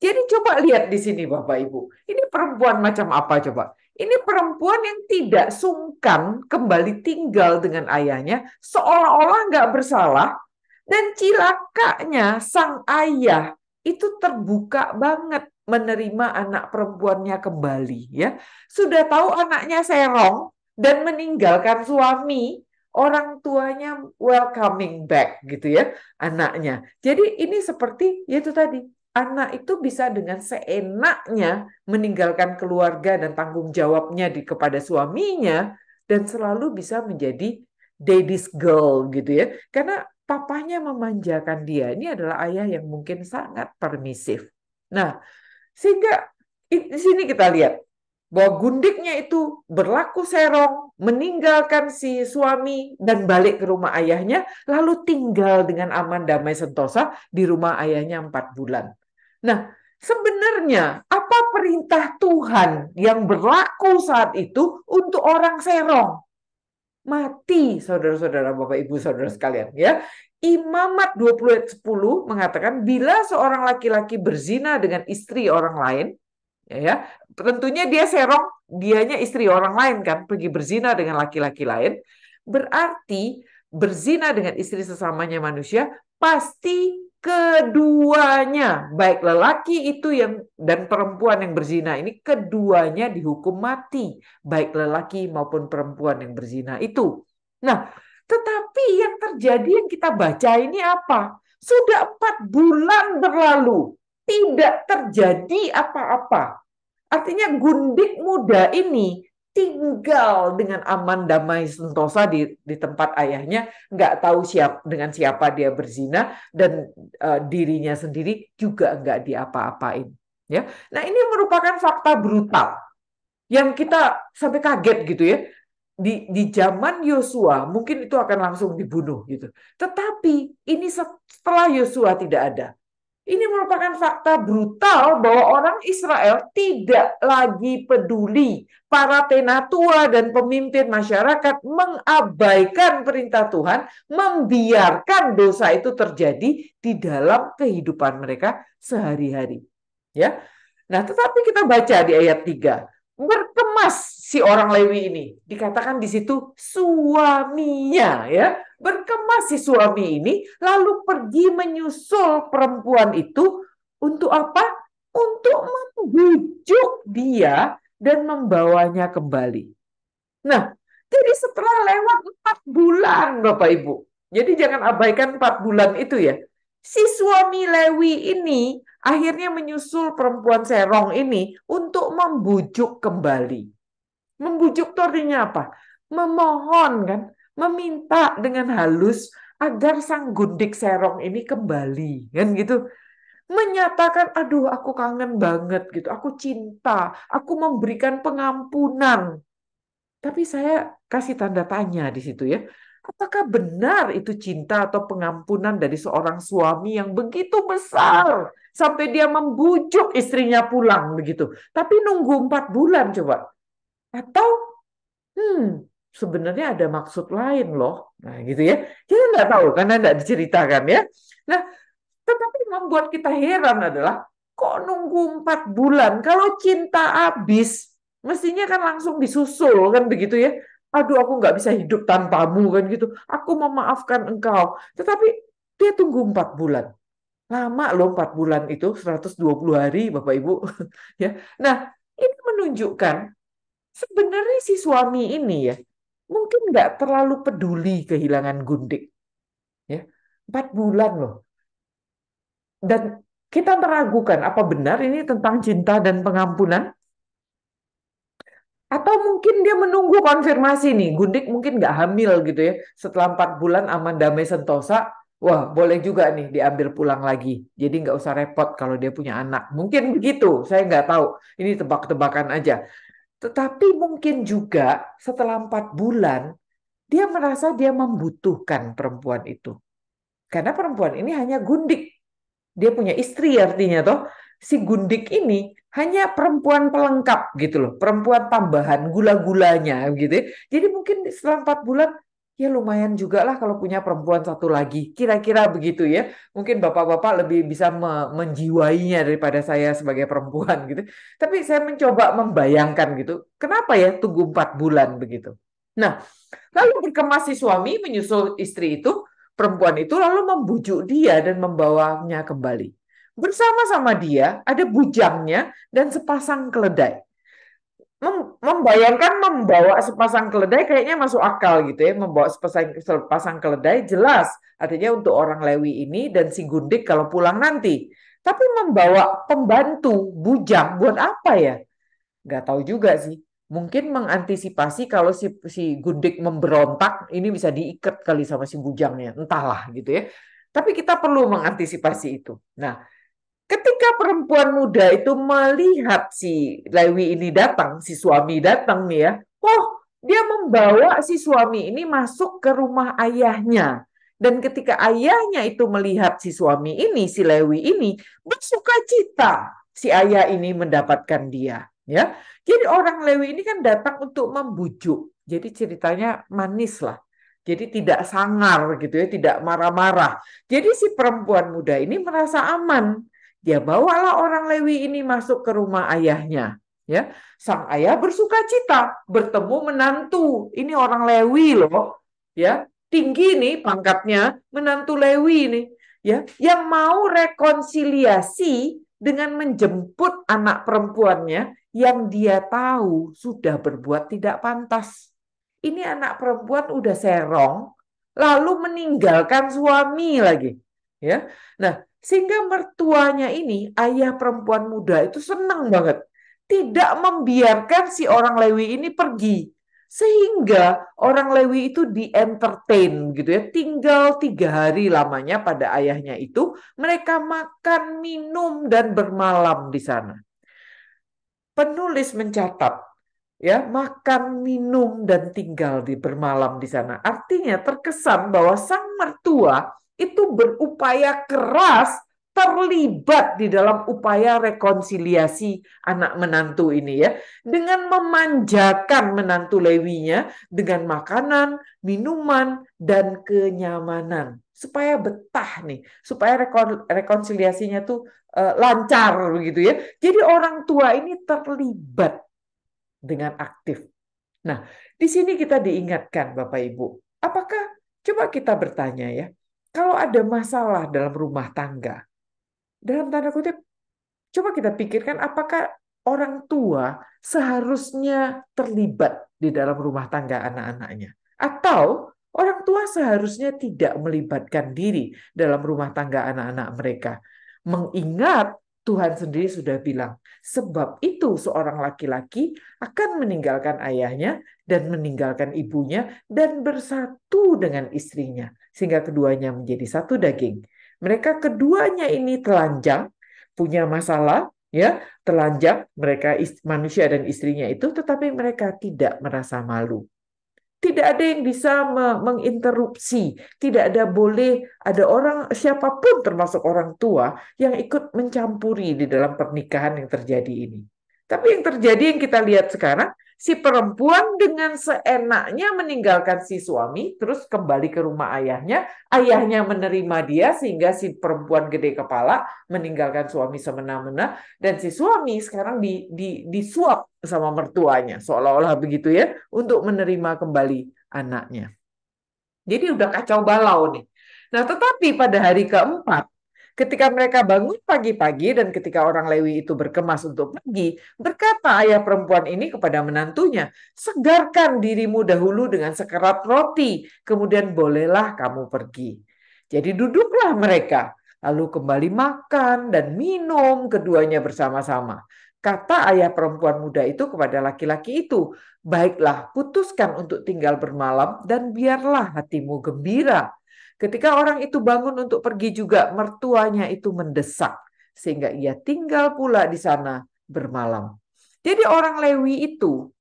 jadi coba lihat di sini Bapak Ibu. Ini perempuan macam apa coba? Ini perempuan yang tidak sungkan kembali tinggal dengan ayahnya, seolah-olah nggak bersalah, dan cilakanya sang ayah itu terbuka banget menerima anak perempuannya kembali. ya Sudah tahu anaknya serong dan meninggalkan suami, orang tuanya welcoming back gitu ya anaknya. Jadi ini seperti yaitu tadi anak itu bisa dengan seenaknya meninggalkan keluarga dan tanggung jawabnya di kepada suaminya dan selalu bisa menjadi daddy's girl gitu ya. Karena papanya memanjakan dia. Ini adalah ayah yang mungkin sangat permisif. Nah, sehingga di sini kita lihat bahwa gundiknya itu berlaku serong, meninggalkan si suami dan balik ke rumah ayahnya, lalu tinggal dengan aman damai sentosa di rumah ayahnya empat bulan. Nah, sebenarnya apa perintah Tuhan yang berlaku saat itu untuk orang serong? Mati, saudara-saudara, bapak, ibu, saudara sekalian. ya Imamat 20 ayat 10 mengatakan, bila seorang laki-laki berzina dengan istri orang lain, ya tentunya dia serong, dianya istri orang lain kan, pergi berzina dengan laki-laki lain, berarti berzina dengan istri sesamanya manusia, pasti keduanya baik lelaki itu yang dan perempuan yang berzina ini keduanya dihukum mati baik lelaki maupun perempuan yang berzina itu. Nah, tetapi yang terjadi yang kita baca ini apa? Sudah empat bulan berlalu tidak terjadi apa-apa. Artinya gundik muda ini tinggal dengan aman damai sentosa di di tempat ayahnya nggak tahu siap dengan siapa dia berzina dan uh, dirinya sendiri juga nggak diapa-apain ya nah ini merupakan fakta brutal yang kita sampai kaget gitu ya di di zaman Yosua mungkin itu akan langsung dibunuh gitu tetapi ini setelah Yosua tidak ada ini merupakan fakta brutal bahwa orang Israel tidak lagi peduli. Para tenatua dan pemimpin masyarakat mengabaikan perintah Tuhan, membiarkan dosa itu terjadi di dalam kehidupan mereka sehari-hari. Ya. Nah, tetapi kita baca di ayat 3, berkemas si orang Lewi ini. Dikatakan di situ suaminya ya Berkemas si suami ini, lalu pergi menyusul perempuan itu untuk apa? Untuk membujuk dia dan membawanya kembali. Nah, jadi setelah lewat empat bulan, Bapak Ibu. Jadi jangan abaikan empat bulan itu ya. Si suami Lewi ini akhirnya menyusul perempuan serong ini untuk membujuk kembali. Membujuk itu artinya apa? Memohon kan? meminta dengan halus agar sang gundik serong ini kembali kan gitu menyatakan aduh aku kangen banget gitu aku cinta aku memberikan pengampunan tapi saya kasih tanda tanya di situ ya apakah benar itu cinta atau pengampunan dari seorang suami yang begitu besar sampai dia membujuk istrinya pulang begitu tapi nunggu empat bulan coba atau hmm sebenarnya ada maksud lain loh. Nah, gitu ya. Kita nggak tahu karena nggak diceritakan ya. Nah, tetapi yang membuat kita heran adalah kok nunggu empat bulan? Kalau cinta habis, mestinya kan langsung disusul kan begitu ya. Aduh, aku nggak bisa hidup tanpamu kan gitu. Aku memaafkan engkau. Tetapi dia tunggu empat bulan. Lama loh empat bulan itu 120 hari Bapak Ibu. [laughs] ya. Nah, ini menunjukkan sebenarnya si suami ini ya mungkin nggak terlalu peduli kehilangan gundik. Ya, empat bulan loh. Dan kita meragukan apa benar ini tentang cinta dan pengampunan? Atau mungkin dia menunggu konfirmasi nih, Gundik mungkin nggak hamil gitu ya. Setelah empat bulan aman damai sentosa, wah boleh juga nih diambil pulang lagi. Jadi nggak usah repot kalau dia punya anak. Mungkin begitu, saya nggak tahu. Ini tebak-tebakan aja. Tetapi mungkin juga setelah empat bulan, dia merasa dia membutuhkan perempuan itu. Karena perempuan ini hanya gundik. Dia punya istri artinya toh. Si gundik ini hanya perempuan pelengkap gitu loh. Perempuan tambahan, gula-gulanya gitu. Ya. Jadi mungkin setelah empat bulan, ya lumayan juga lah kalau punya perempuan satu lagi. Kira-kira begitu ya. Mungkin bapak-bapak lebih bisa me menjiwainya daripada saya sebagai perempuan [laughs] gitu. Tapi saya mencoba membayangkan gitu. Kenapa ya tunggu empat bulan begitu? Nah, lalu berkemas si suami menyusul istri itu, perempuan itu lalu membujuk dia dan membawanya kembali. Bersama-sama dia ada bujangnya dan sepasang keledai mem membayangkan membawa sepasang keledai kayaknya masuk akal gitu ya membawa sepasang sepasang keledai jelas artinya untuk orang Lewi ini dan si Gundik kalau pulang nanti tapi membawa pembantu bujang buat apa ya nggak tahu juga sih mungkin mengantisipasi kalau si si Gundik memberontak ini bisa diikat kali sama si bujangnya entahlah gitu ya tapi kita perlu mengantisipasi itu nah ketika perempuan muda itu melihat si Lewi ini datang, si suami datang nih ya, oh dia membawa si suami ini masuk ke rumah ayahnya. Dan ketika ayahnya itu melihat si suami ini, si Lewi ini, bersuka cita si ayah ini mendapatkan dia. ya. Jadi orang Lewi ini kan datang untuk membujuk. Jadi ceritanya manis lah. Jadi tidak sangar gitu ya, tidak marah-marah. Jadi si perempuan muda ini merasa aman dia bawalah orang Lewi ini masuk ke rumah ayahnya. Ya, sang ayah bersuka cita bertemu menantu. Ini orang Lewi loh, ya tinggi nih pangkatnya menantu Lewi nih, ya yang mau rekonsiliasi dengan menjemput anak perempuannya yang dia tahu sudah berbuat tidak pantas. Ini anak perempuan udah serong, lalu meninggalkan suami lagi. Ya, nah sehingga mertuanya ini, ayah perempuan muda itu senang banget. Tidak membiarkan si orang Lewi ini pergi. Sehingga orang Lewi itu di-entertain gitu ya. Tinggal tiga hari lamanya pada ayahnya itu. Mereka makan, minum, dan bermalam di sana. Penulis mencatat ya makan minum dan tinggal di bermalam di sana artinya terkesan bahwa sang mertua itu berupaya keras terlibat di dalam upaya rekonsiliasi anak menantu ini ya dengan memanjakan menantu Lewinya dengan makanan, minuman dan kenyamanan supaya betah nih, supaya rekon rekonsiliasinya tuh uh, lancar begitu ya. Jadi orang tua ini terlibat dengan aktif. Nah, di sini kita diingatkan Bapak Ibu, apakah coba kita bertanya ya, kalau ada masalah dalam rumah tangga, dalam tanda kutip, coba kita pikirkan apakah orang tua seharusnya terlibat di dalam rumah tangga anak-anaknya. Atau orang tua seharusnya tidak melibatkan diri dalam rumah tangga anak-anak mereka. Mengingat Tuhan sendiri sudah bilang, Sebab itu seorang laki-laki akan meninggalkan ayahnya dan meninggalkan ibunya dan bersatu dengan istrinya sehingga keduanya menjadi satu daging. Mereka keduanya ini telanjang, punya masalah, ya, telanjang mereka manusia dan istrinya itu tetapi mereka tidak merasa malu tidak ada yang bisa menginterupsi, tidak ada boleh ada orang siapapun termasuk orang tua yang ikut mencampuri di dalam pernikahan yang terjadi ini. Tapi yang terjadi yang kita lihat sekarang si perempuan dengan seenaknya meninggalkan si suami, terus kembali ke rumah ayahnya. Ayahnya menerima dia sehingga si perempuan gede kepala meninggalkan suami semena-mena dan si suami sekarang di, di disuap sama mertuanya seolah-olah begitu ya untuk menerima kembali anaknya. Jadi udah kacau balau nih. Nah, tetapi pada hari keempat Ketika mereka bangun pagi-pagi dan ketika orang Lewi itu berkemas untuk pergi, berkata ayah perempuan ini kepada menantunya, segarkan dirimu dahulu dengan sekerat roti, kemudian bolehlah kamu pergi. Jadi duduklah mereka, lalu kembali makan dan minum keduanya bersama-sama. Kata ayah perempuan muda itu kepada laki-laki itu, baiklah putuskan untuk tinggal bermalam dan biarlah hatimu gembira Ketika orang itu bangun untuk pergi juga, mertuanya itu mendesak sehingga ia tinggal pula di sana bermalam. Jadi orang Lewi itu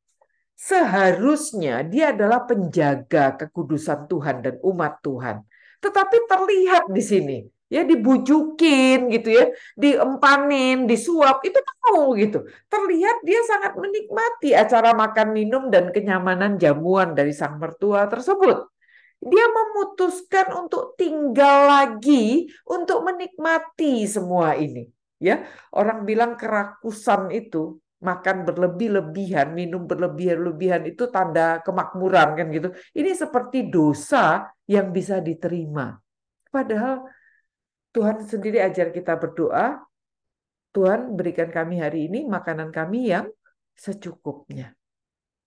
seharusnya dia adalah penjaga kekudusan Tuhan dan umat Tuhan. Tetapi terlihat di sini ya dibujukin gitu ya, diempanin, disuap itu mau gitu. Terlihat dia sangat menikmati acara makan minum dan kenyamanan jamuan dari sang mertua tersebut dia memutuskan untuk tinggal lagi untuk menikmati semua ini ya orang bilang kerakusan itu makan berlebih-lebihan minum berlebih-lebihan itu tanda kemakmuran kan gitu ini seperti dosa yang bisa diterima padahal Tuhan sendiri ajar kita berdoa Tuhan berikan kami hari ini makanan kami yang secukupnya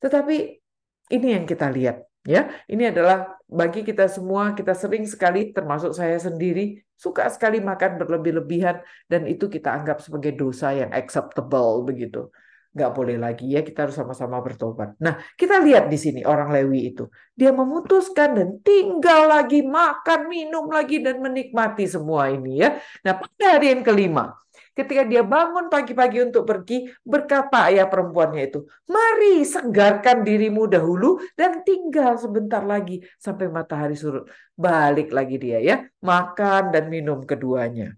tetapi ini yang kita lihat Ya, ini adalah bagi kita semua kita sering sekali termasuk saya sendiri suka sekali makan berlebih-lebihan dan itu kita anggap sebagai dosa yang acceptable begitu. Nggak boleh lagi ya kita harus sama-sama bertobat. Nah, kita lihat di sini orang Lewi itu. Dia memutuskan dan tinggal lagi makan, minum lagi dan menikmati semua ini ya. Nah, pada hari yang kelima Ketika dia bangun pagi-pagi untuk pergi, berkata ayah perempuannya itu, mari segarkan dirimu dahulu dan tinggal sebentar lagi sampai matahari surut. Balik lagi dia ya, makan dan minum keduanya.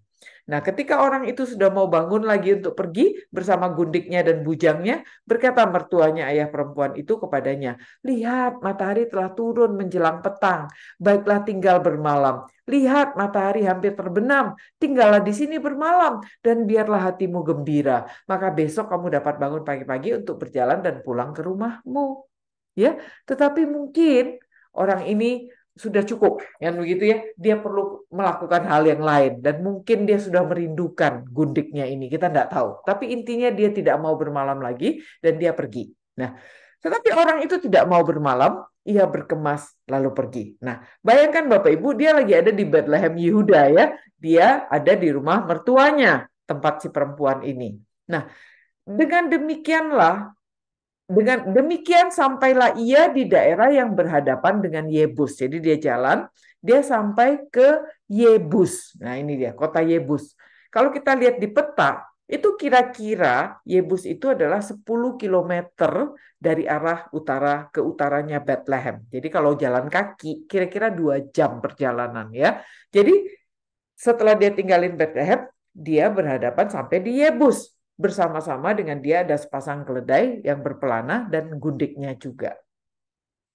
Nah, ketika orang itu sudah mau bangun lagi untuk pergi bersama gundiknya dan bujangnya, berkata mertuanya ayah perempuan itu kepadanya, "Lihat, matahari telah turun menjelang petang. Baiklah tinggal bermalam. Lihat, matahari hampir terbenam. Tinggallah di sini bermalam dan biarlah hatimu gembira. Maka besok kamu dapat bangun pagi-pagi untuk berjalan dan pulang ke rumahmu." Ya, tetapi mungkin orang ini sudah cukup yang begitu ya dia perlu melakukan hal yang lain dan mungkin dia sudah merindukan gundiknya ini kita tidak tahu tapi intinya dia tidak mau bermalam lagi dan dia pergi nah tetapi orang itu tidak mau bermalam ia berkemas lalu pergi nah bayangkan bapak ibu dia lagi ada di Bethlehem Yehuda ya dia ada di rumah mertuanya tempat si perempuan ini nah dengan demikianlah dengan demikian sampailah ia di daerah yang berhadapan dengan Yebus. Jadi dia jalan, dia sampai ke Yebus. Nah ini dia kota Yebus. Kalau kita lihat di peta, itu kira-kira Yebus itu adalah 10 km dari arah utara ke utaranya Bethlehem. Jadi kalau jalan kaki kira-kira dua jam perjalanan ya. Jadi setelah dia tinggalin Bethlehem, dia berhadapan sampai di Yebus bersama-sama dengan dia ada sepasang keledai yang berpelana dan gundiknya juga.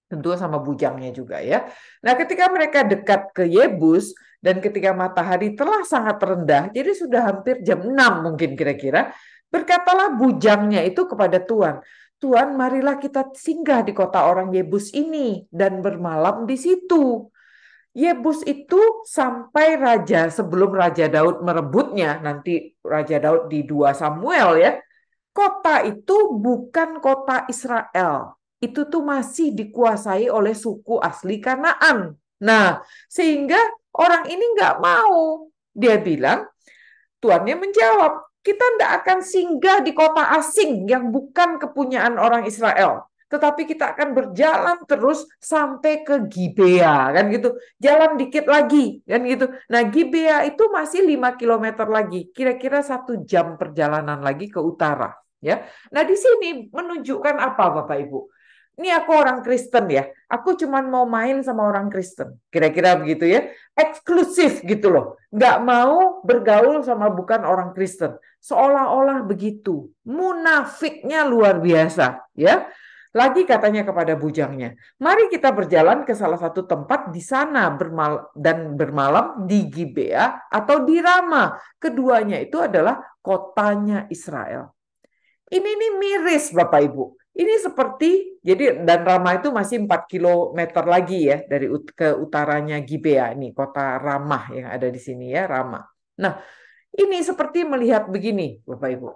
Tentu sama bujangnya juga ya. Nah ketika mereka dekat ke Yebus dan ketika matahari telah sangat rendah, jadi sudah hampir jam 6 mungkin kira-kira, berkatalah bujangnya itu kepada Tuhan, Tuhan marilah kita singgah di kota orang Yebus ini dan bermalam di situ. Yebus itu sampai raja sebelum Raja Daud merebutnya nanti Raja Daud di dua Samuel ya. Kota itu bukan kota Israel. Itu tuh masih dikuasai oleh suku asli Kanaan. Nah, sehingga orang ini nggak mau. Dia bilang, tuannya menjawab, kita ndak akan singgah di kota asing yang bukan kepunyaan orang Israel tetapi kita akan berjalan terus sampai ke Gibea kan gitu. Jalan dikit lagi kan gitu. Nah, Gibea itu masih 5 km lagi, kira-kira satu jam perjalanan lagi ke utara ya. Nah, di sini menunjukkan apa Bapak Ibu? ini aku orang Kristen ya. Aku cuman mau main sama orang Kristen. Kira-kira begitu ya. Eksklusif gitu loh. Nggak mau bergaul sama bukan orang Kristen. Seolah-olah begitu. Munafiknya luar biasa ya. Lagi katanya kepada bujangnya, mari kita berjalan ke salah satu tempat di sana bermal dan bermalam di Gibea atau di Rama. Keduanya itu adalah kotanya Israel. Ini nih miris Bapak Ibu. Ini seperti jadi dan Rama itu masih 4 km lagi ya dari ut ke utaranya Gibea ini kota Rama yang ada di sini ya Rama. Nah, ini seperti melihat begini Bapak Ibu.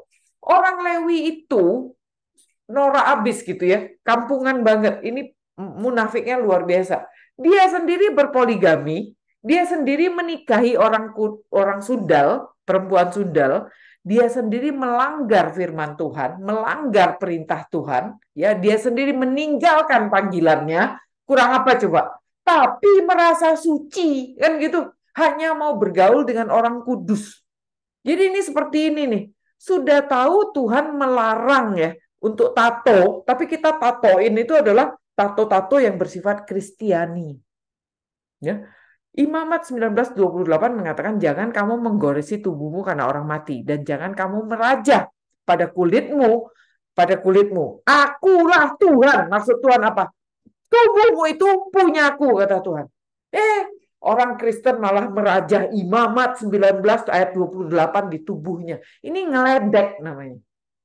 Orang Lewi itu Nora abis gitu ya, kampungan banget. Ini munafiknya luar biasa. Dia sendiri berpoligami, dia sendiri menikahi orang orang Sundal, perempuan Sundal, dia sendiri melanggar firman Tuhan, melanggar perintah Tuhan, ya dia sendiri meninggalkan panggilannya, kurang apa coba? Tapi merasa suci, kan gitu. Hanya mau bergaul dengan orang kudus. Jadi ini seperti ini nih. Sudah tahu Tuhan melarang ya, untuk tato, tapi kita tatoin itu adalah tato-tato yang bersifat kristiani. Ya. Imamat 1928 mengatakan jangan kamu menggoresi tubuhmu karena orang mati dan jangan kamu meraja pada kulitmu pada kulitmu. Akulah Tuhan. Maksud Tuhan apa? Tubuhmu itu punyaku kata Tuhan. Eh, orang Kristen malah merajah imamat 19 ayat 28 di tubuhnya. Ini ngeledek namanya.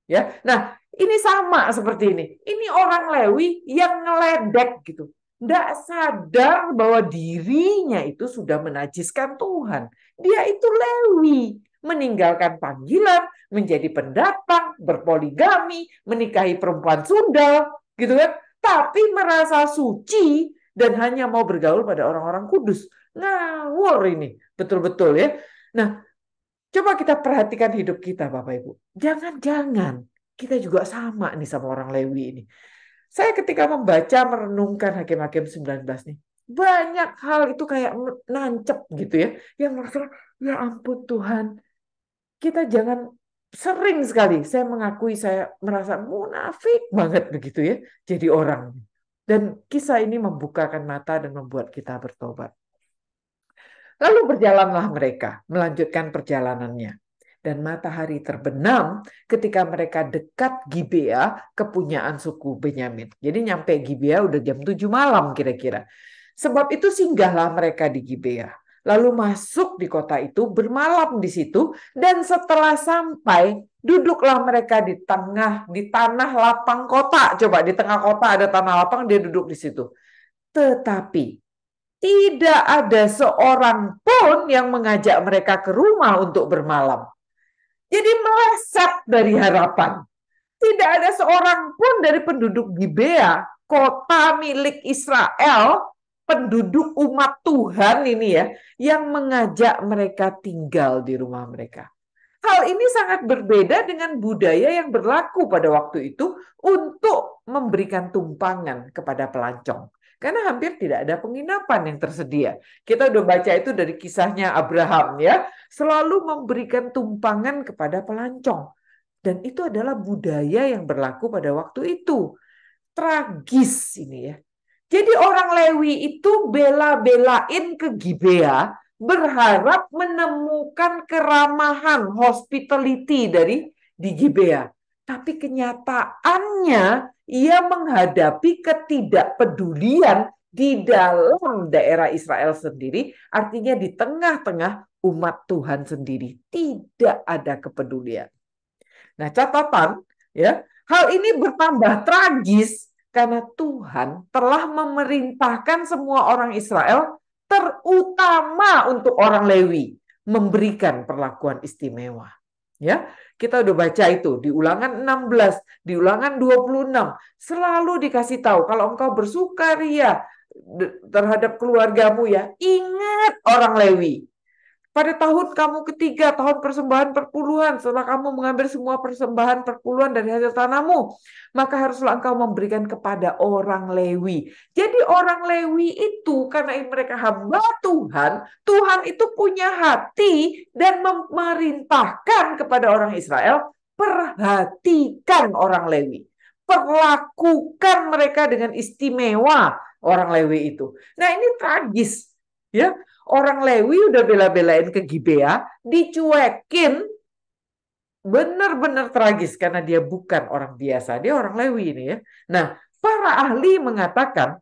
Ya, nah ini sama seperti ini. Ini orang Lewi yang ngeledek gitu. Tidak sadar bahwa dirinya itu sudah menajiskan Tuhan. Dia itu Lewi, meninggalkan panggilan, menjadi pendatang, berpoligami, menikahi perempuan Sunda, gitu kan? Tapi merasa suci dan hanya mau bergaul pada orang-orang kudus. Ngawur ini, betul-betul ya. Nah, Coba kita perhatikan hidup kita, Bapak Ibu. Jangan-jangan kita juga sama nih sama orang Lewi ini. Saya ketika membaca merenungkan hakim-hakim 19 nih, banyak hal itu kayak nancep gitu ya. Yang merasa, ya ampun Tuhan, kita jangan sering sekali saya mengakui saya merasa munafik banget begitu ya jadi orang. Dan kisah ini membukakan mata dan membuat kita bertobat. Lalu berjalanlah mereka, melanjutkan perjalanannya. Dan matahari terbenam ketika mereka dekat Gibea, kepunyaan suku Benyamin. Jadi nyampe Gibea udah jam 7 malam kira-kira. Sebab itu singgahlah mereka di Gibea. Lalu masuk di kota itu, bermalam di situ, dan setelah sampai, duduklah mereka di tengah, di tanah lapang kota. Coba di tengah kota ada tanah lapang, dia duduk di situ. Tetapi tidak ada seorang pun yang mengajak mereka ke rumah untuk bermalam. Jadi meleset dari harapan. Tidak ada seorang pun dari penduduk Gibea, kota milik Israel, penduduk umat Tuhan ini ya, yang mengajak mereka tinggal di rumah mereka. Hal ini sangat berbeda dengan budaya yang berlaku pada waktu itu untuk memberikan tumpangan kepada pelancong. Karena hampir tidak ada penginapan yang tersedia. Kita udah baca itu dari kisahnya Abraham ya, selalu memberikan tumpangan kepada pelancong. Dan itu adalah budaya yang berlaku pada waktu itu. Tragis ini ya. Jadi orang Lewi itu bela-belain ke Gibea berharap menemukan keramahan hospitality dari di Gibea tapi kenyataannya ia menghadapi ketidakpedulian di dalam daerah Israel sendiri, artinya di tengah-tengah umat Tuhan sendiri tidak ada kepedulian. Nah, catatan ya, hal ini bertambah tragis karena Tuhan telah memerintahkan semua orang Israel terutama untuk orang Lewi memberikan perlakuan istimewa. Ya, kita udah baca itu di ulangan 16, di ulangan 26, selalu dikasih tahu kalau engkau bersukaria terhadap keluargamu ya, ingat orang Lewi. Pada tahun kamu ketiga, tahun persembahan perpuluhan, setelah kamu mengambil semua persembahan perpuluhan dari hasil tanamu, maka haruslah engkau memberikan kepada orang Lewi. Jadi orang Lewi itu, karena mereka hamba Tuhan, Tuhan itu punya hati dan memerintahkan kepada orang Israel, perhatikan orang Lewi. Perlakukan mereka dengan istimewa orang Lewi itu. Nah ini tragis. ya Orang Lewi udah bela-belain ke Gibea, dicuekin benar-benar tragis karena dia bukan orang biasa, dia orang Lewi ini ya. Nah, para ahli mengatakan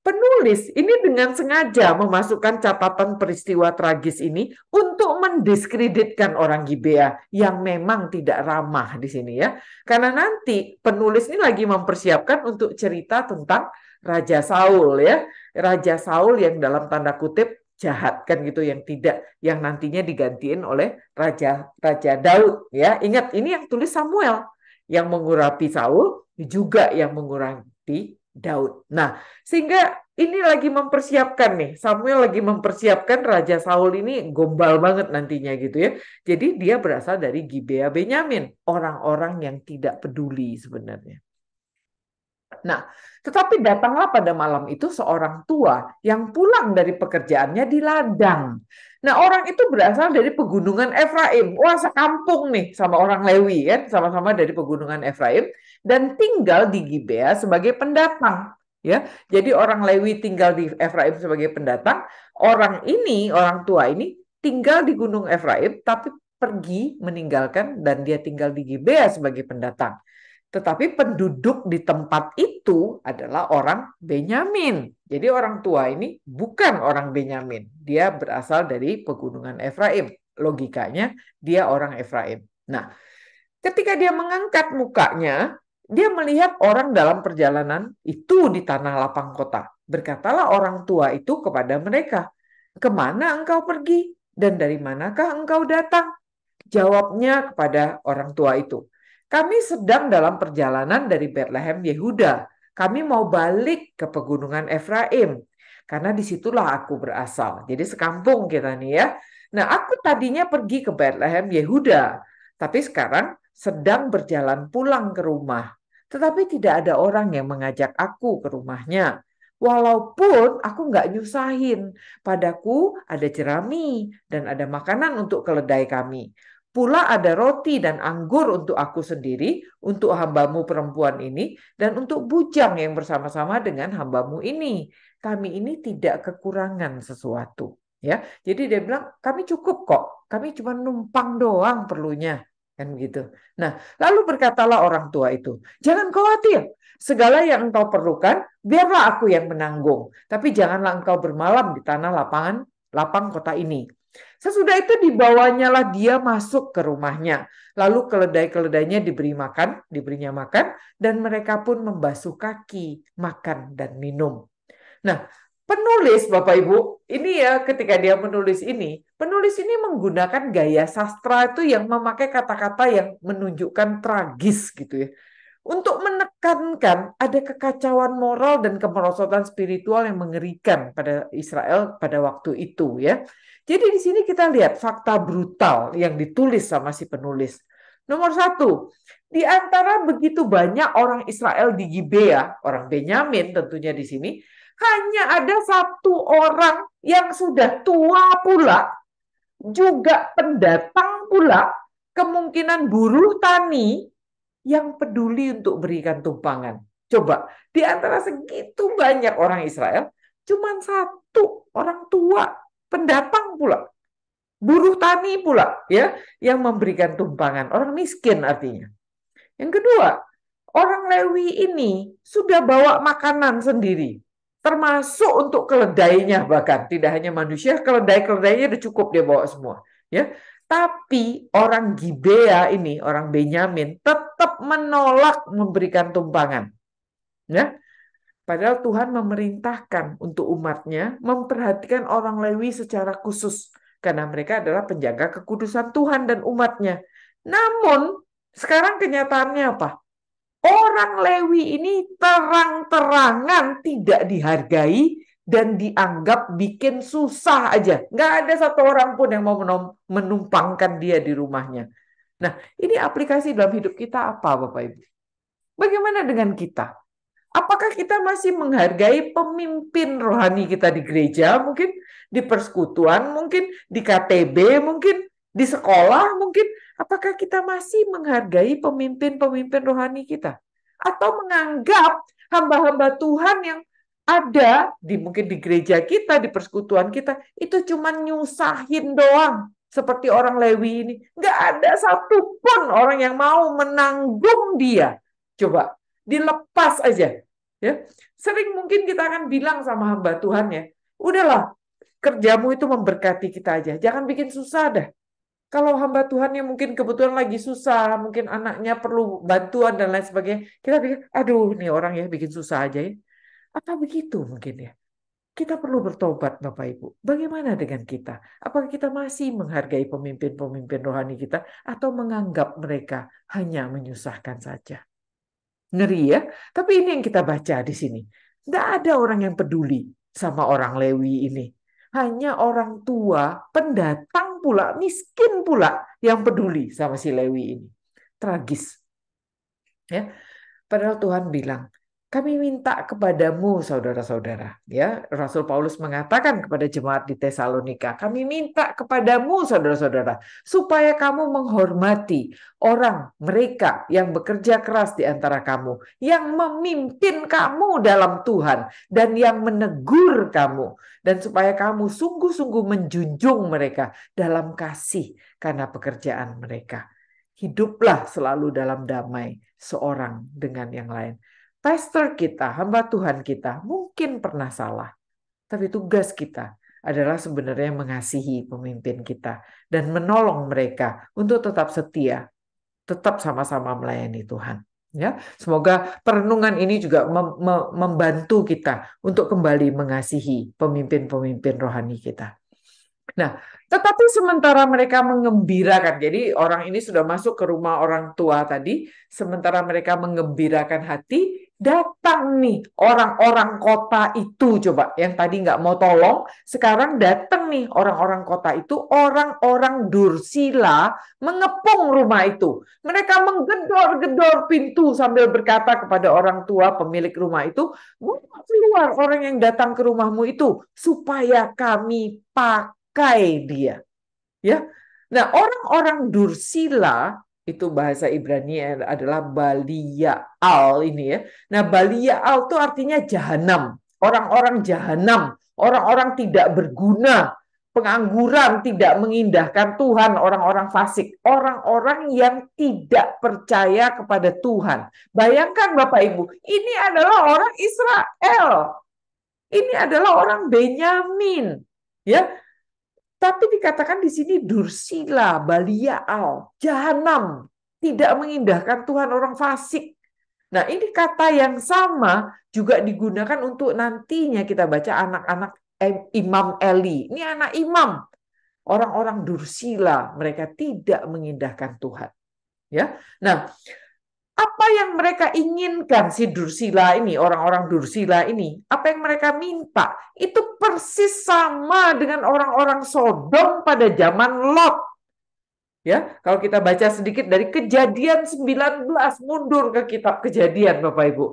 penulis ini dengan sengaja memasukkan catatan peristiwa tragis ini untuk mendiskreditkan orang Gibea yang memang tidak ramah di sini ya. Karena nanti penulis ini lagi mempersiapkan untuk cerita tentang Raja Saul ya. Raja Saul yang dalam tanda kutip jahat kan gitu yang tidak yang nantinya digantiin oleh raja raja Daud ya ingat ini yang tulis Samuel yang mengurapi Saul juga yang mengurapi Daud nah sehingga ini lagi mempersiapkan nih Samuel lagi mempersiapkan raja Saul ini gombal banget nantinya gitu ya jadi dia berasal dari Gibea Benyamin orang-orang yang tidak peduli sebenarnya Nah, tetapi datanglah pada malam itu seorang tua yang pulang dari pekerjaannya di ladang. Nah, orang itu berasal dari pegunungan Efraim. Wah, sekampung nih sama orang Lewi kan, sama-sama dari pegunungan Efraim dan tinggal di Gibea sebagai pendatang ya. Jadi orang Lewi tinggal di Efraim sebagai pendatang, orang ini, orang tua ini tinggal di Gunung Efraim tapi pergi meninggalkan dan dia tinggal di Gibea sebagai pendatang. Tetapi penduduk di tempat itu adalah orang Benyamin. Jadi orang tua ini bukan orang Benyamin. Dia berasal dari pegunungan Efraim. Logikanya dia orang Efraim. Nah, ketika dia mengangkat mukanya, dia melihat orang dalam perjalanan itu di tanah lapang kota. Berkatalah orang tua itu kepada mereka, kemana engkau pergi dan dari manakah engkau datang? Jawabnya kepada orang tua itu, kami sedang dalam perjalanan dari Bethlehem Yehuda. Kami mau balik ke pegunungan Efraim. Karena disitulah aku berasal. Jadi sekampung kita nih ya. Nah aku tadinya pergi ke Bethlehem Yehuda. Tapi sekarang sedang berjalan pulang ke rumah. Tetapi tidak ada orang yang mengajak aku ke rumahnya. Walaupun aku nggak nyusahin, padaku ada jerami dan ada makanan untuk keledai kami. Pula ada roti dan anggur untuk aku sendiri, untuk hambamu perempuan ini, dan untuk bujang yang bersama-sama dengan hambamu ini. Kami ini tidak kekurangan sesuatu. ya. Jadi dia bilang, kami cukup kok. Kami cuma numpang doang perlunya. Kan begitu. Nah, lalu berkatalah orang tua itu, jangan khawatir. Segala yang engkau perlukan, biarlah aku yang menanggung. Tapi janganlah engkau bermalam di tanah lapangan lapang kota ini. Sesudah itu dibawanya lah dia masuk ke rumahnya. Lalu keledai-keledainya diberi makan, diberinya makan, dan mereka pun membasuh kaki, makan, dan minum. Nah, penulis Bapak Ibu, ini ya ketika dia menulis ini, penulis ini menggunakan gaya sastra itu yang memakai kata-kata yang menunjukkan tragis gitu ya untuk menekankan ada kekacauan moral dan kemerosotan spiritual yang mengerikan pada Israel pada waktu itu ya. Jadi di sini kita lihat fakta brutal yang ditulis sama si penulis. Nomor satu, di antara begitu banyak orang Israel di Gibea, orang Benyamin tentunya di sini, hanya ada satu orang yang sudah tua pula, juga pendatang pula, kemungkinan buruh tani yang peduli untuk berikan tumpangan. Coba, di antara segitu banyak orang Israel, cuma satu orang tua, pendatang pula, buruh tani pula ya, yang memberikan tumpangan, orang miskin artinya. Yang kedua, orang Lewi ini sudah bawa makanan sendiri, termasuk untuk keledainya bahkan tidak hanya manusia, keledai keledainya udah cukup dia bawa semua. Ya, tapi orang Gibea ini, orang Benyamin, tetap menolak memberikan tumpangan. Ya, Padahal Tuhan memerintahkan untuk umatnya memperhatikan orang Lewi secara khusus karena mereka adalah penjaga kekudusan Tuhan dan umatnya. Namun sekarang kenyataannya apa? Orang Lewi ini terang-terangan tidak dihargai dan dianggap bikin susah aja. Nggak ada satu orang pun yang mau menumpangkan dia di rumahnya. Nah, ini aplikasi dalam hidup kita apa, Bapak Ibu? Bagaimana dengan kita? Apakah kita masih menghargai pemimpin rohani kita di gereja, mungkin di persekutuan, mungkin di KTB, mungkin di sekolah, mungkin apakah kita masih menghargai pemimpin-pemimpin rohani kita? Atau menganggap hamba-hamba Tuhan yang ada di mungkin di gereja kita, di persekutuan kita, itu cuma nyusahin doang. Seperti orang Lewi ini. Nggak ada satupun orang yang mau menanggung dia. Coba, dilepas aja. ya Sering mungkin kita akan bilang sama hamba Tuhan ya, udahlah, kerjamu itu memberkati kita aja. Jangan bikin susah dah. Kalau hamba Tuhan yang mungkin kebetulan lagi susah, mungkin anaknya perlu bantuan dan lain sebagainya, kita pikir, aduh nih orang ya bikin susah aja ya apa begitu mungkin ya? Kita perlu bertobat Bapak Ibu. Bagaimana dengan kita? Apakah kita masih menghargai pemimpin-pemimpin rohani kita atau menganggap mereka hanya menyusahkan saja? Ngeri ya, tapi ini yang kita baca di sini. Tidak ada orang yang peduli sama orang Lewi ini. Hanya orang tua, pendatang pula, miskin pula yang peduli sama si Lewi ini. Tragis. Ya. Padahal Tuhan bilang, kami minta kepadamu saudara-saudara ya Rasul Paulus mengatakan kepada jemaat di Tesalonika kami minta kepadamu saudara-saudara supaya kamu menghormati orang mereka yang bekerja keras di antara kamu yang memimpin kamu dalam Tuhan dan yang menegur kamu dan supaya kamu sungguh-sungguh menjunjung mereka dalam kasih karena pekerjaan mereka hiduplah selalu dalam damai seorang dengan yang lain Tester kita, hamba Tuhan kita mungkin pernah salah. Tapi tugas kita adalah sebenarnya mengasihi pemimpin kita dan menolong mereka untuk tetap setia, tetap sama-sama melayani Tuhan. Ya, semoga perenungan ini juga mem mem membantu kita untuk kembali mengasihi pemimpin-pemimpin rohani kita. Nah, tetapi sementara mereka mengembirakan, jadi orang ini sudah masuk ke rumah orang tua tadi, sementara mereka mengembirakan hati, datang nih orang-orang kota itu coba yang tadi nggak mau tolong sekarang datang nih orang-orang kota itu orang-orang dursila mengepung rumah itu mereka menggedor-gedor pintu sambil berkata kepada orang tua pemilik rumah itu keluar orang yang datang ke rumahmu itu supaya kami pakai dia ya nah orang-orang dursila itu bahasa Ibrani adalah Baliaal ini ya. Nah, Baliaal itu artinya jahanam, orang-orang jahanam, orang-orang tidak berguna, pengangguran, tidak mengindahkan Tuhan, orang-orang fasik, orang-orang yang tidak percaya kepada Tuhan. Bayangkan Bapak Ibu, ini adalah orang Israel. Ini adalah orang Benyamin, ya tapi dikatakan di sini dursila, baliaal, jahanam, tidak mengindahkan Tuhan orang fasik. Nah, ini kata yang sama juga digunakan untuk nantinya kita baca anak-anak Imam Eli. Ini anak imam. Orang-orang dursila, mereka tidak mengindahkan Tuhan. Ya. Nah, apa yang mereka inginkan si Dursila ini, orang-orang Dursila ini, apa yang mereka minta, itu persis sama dengan orang-orang Sodom pada zaman Lot. Ya, kalau kita baca sedikit dari kejadian 19 mundur ke kitab kejadian Bapak Ibu.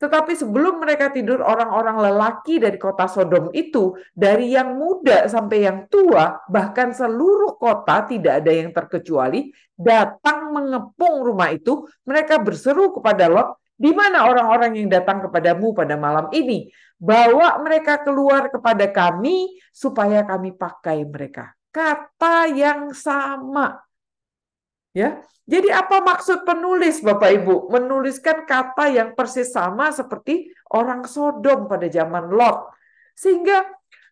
Tetapi sebelum mereka tidur, orang-orang lelaki dari kota Sodom itu, dari yang muda sampai yang tua, bahkan seluruh kota tidak ada yang terkecuali, datang mengepung rumah itu. Mereka berseru kepada Lot, di mana orang-orang yang datang kepadamu pada malam ini? Bawa mereka keluar kepada kami supaya kami pakai mereka. Kata yang sama Ya. Jadi apa maksud penulis Bapak Ibu menuliskan kata yang persis sama seperti orang Sodom pada zaman Lot. Sehingga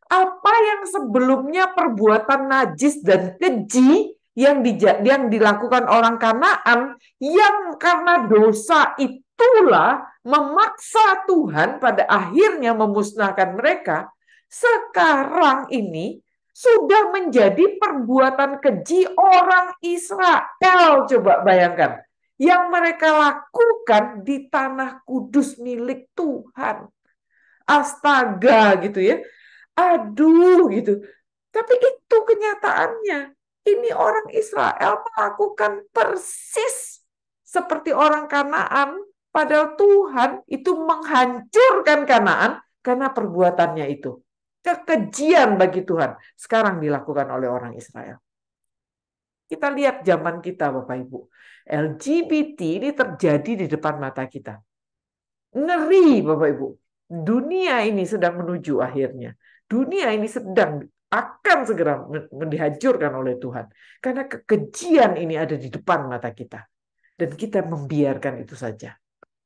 apa yang sebelumnya perbuatan najis dan keji yang di, yang dilakukan orang Kanaan yang karena dosa itulah memaksa Tuhan pada akhirnya memusnahkan mereka. Sekarang ini sudah menjadi perbuatan keji orang Israel. Coba bayangkan. Yang mereka lakukan di tanah kudus milik Tuhan. Astaga gitu ya. Aduh gitu. Tapi itu kenyataannya. Ini orang Israel melakukan persis seperti orang Kanaan. Padahal Tuhan itu menghancurkan Kanaan karena perbuatannya itu kekejian bagi Tuhan sekarang dilakukan oleh orang Israel. Kita lihat zaman kita Bapak Ibu. LGBT ini terjadi di depan mata kita. Ngeri Bapak Ibu. Dunia ini sedang menuju akhirnya. Dunia ini sedang akan segera dihancurkan oleh Tuhan. Karena kekejian ini ada di depan mata kita. Dan kita membiarkan itu saja.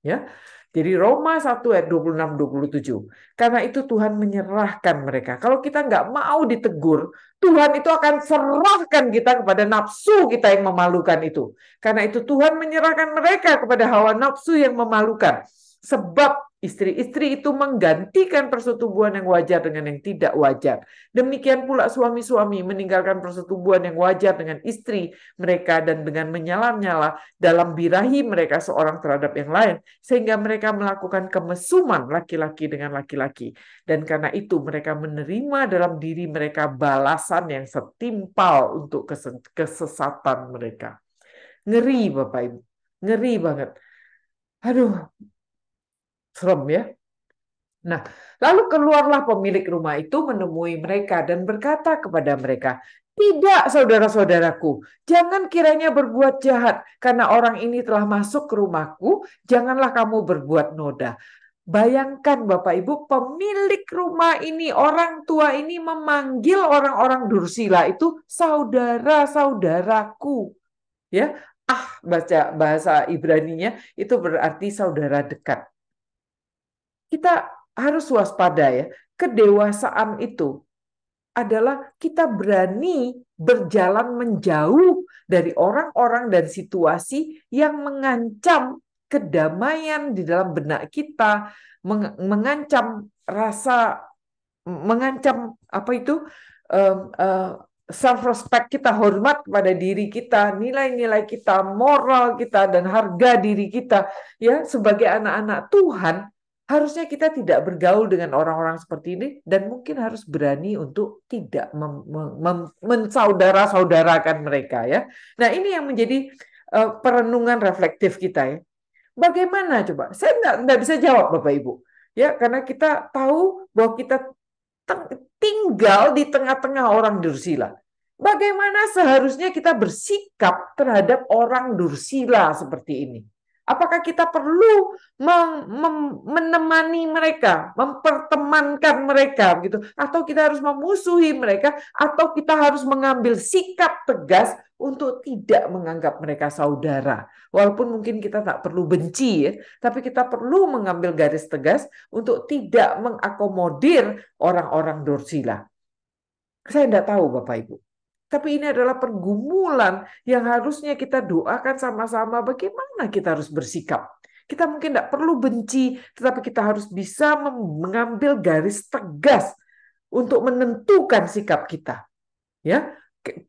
Ya, jadi Roma 1 ayat 26 27. Karena itu Tuhan menyerahkan mereka. Kalau kita nggak mau ditegur, Tuhan itu akan serahkan kita kepada nafsu kita yang memalukan itu. Karena itu Tuhan menyerahkan mereka kepada hawa nafsu yang memalukan. Sebab Istri-istri itu menggantikan persetubuhan yang wajar dengan yang tidak wajar. Demikian pula suami-suami meninggalkan persetubuhan yang wajar dengan istri mereka dan dengan menyala-nyala dalam birahi mereka seorang terhadap yang lain, sehingga mereka melakukan kemesuman laki-laki dengan laki-laki. Dan karena itu mereka menerima dalam diri mereka balasan yang setimpal untuk kesesatan mereka. Ngeri Bapak Ibu, ngeri banget aduh serem ya. Nah, lalu keluarlah pemilik rumah itu menemui mereka dan berkata kepada mereka, tidak, saudara-saudaraku, jangan kiranya berbuat jahat, karena orang ini telah masuk ke rumahku. Janganlah kamu berbuat noda. Bayangkan, Bapak Ibu, pemilik rumah ini, orang tua ini memanggil orang-orang dursila itu saudara-saudaraku. Ya, ah, baca bahasa Ibraninya itu berarti saudara dekat kita harus waspada ya. Kedewasaan itu adalah kita berani berjalan menjauh dari orang-orang dan situasi yang mengancam kedamaian di dalam benak kita, mengancam rasa mengancam apa itu eh, self respect kita, hormat pada diri kita, nilai-nilai kita, moral kita dan harga diri kita ya sebagai anak-anak Tuhan harusnya kita tidak bergaul dengan orang-orang seperti ini dan mungkin harus berani untuk tidak mensaudara-saudarakan mereka ya. Nah, ini yang menjadi uh, perenungan reflektif kita ya. Bagaimana coba? Saya nggak nggak bisa jawab Bapak Ibu. Ya, karena kita tahu bahwa kita tinggal di tengah-tengah orang Dursila. Bagaimana seharusnya kita bersikap terhadap orang Dursila seperti ini? Apakah kita perlu menemani mereka, mempertemankan mereka gitu atau kita harus memusuhi mereka atau kita harus mengambil sikap tegas untuk tidak menganggap mereka saudara. Walaupun mungkin kita tak perlu benci ya, tapi kita perlu mengambil garis tegas untuk tidak mengakomodir orang-orang dorsila. Saya tidak tahu Bapak Ibu. Tapi ini adalah pergumulan yang harusnya kita doakan sama-sama bagaimana kita harus bersikap. Kita mungkin tidak perlu benci, tetapi kita harus bisa mengambil garis tegas untuk menentukan sikap kita. Ya,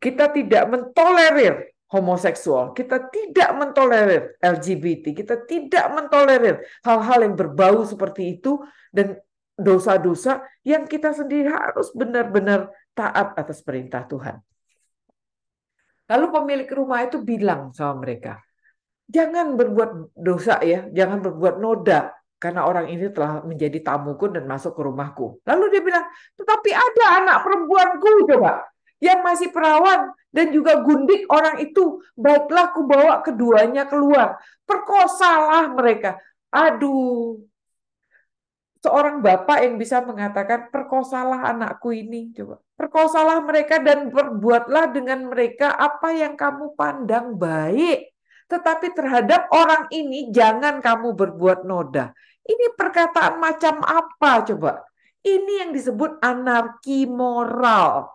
kita tidak mentolerir homoseksual, kita tidak mentolerir LGBT, kita tidak mentolerir hal-hal yang berbau seperti itu dan dosa-dosa yang kita sendiri harus benar-benar taat atas perintah Tuhan. Lalu pemilik rumah itu bilang sama mereka, jangan berbuat dosa ya, jangan berbuat noda karena orang ini telah menjadi tamuku dan masuk ke rumahku. Lalu dia bilang, tetapi ada anak perempuanku coba yang masih perawan dan juga gundik orang itu. Baiklah ku bawa keduanya keluar. Perkosalah mereka. Aduh, seorang bapak yang bisa mengatakan perkosalah anakku ini coba perkosalah mereka dan perbuatlah dengan mereka apa yang kamu pandang baik tetapi terhadap orang ini jangan kamu berbuat noda ini perkataan macam apa coba ini yang disebut anarki moral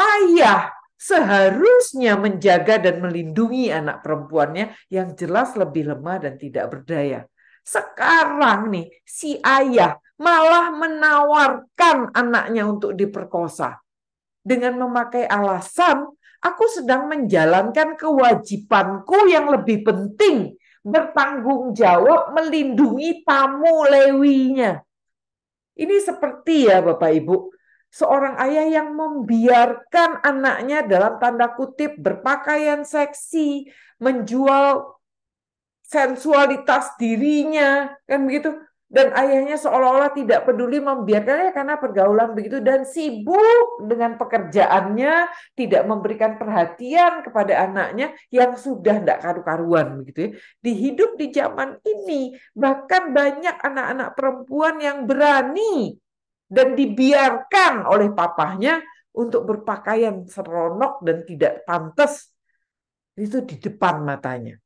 ayah seharusnya menjaga dan melindungi anak perempuannya yang jelas lebih lemah dan tidak berdaya sekarang nih, si ayah malah menawarkan anaknya untuk diperkosa. Dengan memakai alasan, aku sedang menjalankan kewajibanku yang lebih penting, bertanggung jawab melindungi tamu lewinya. Ini seperti ya Bapak Ibu, seorang ayah yang membiarkan anaknya dalam tanda kutip berpakaian seksi, menjual sensualitas dirinya kan begitu dan ayahnya seolah-olah tidak peduli membiarkannya karena pergaulan begitu dan sibuk dengan pekerjaannya, tidak memberikan perhatian kepada anaknya yang sudah tidak karu-karuan begitu ya. Di hidup di zaman ini bahkan banyak anak-anak perempuan yang berani dan dibiarkan oleh papahnya untuk berpakaian seronok dan tidak pantas itu di depan matanya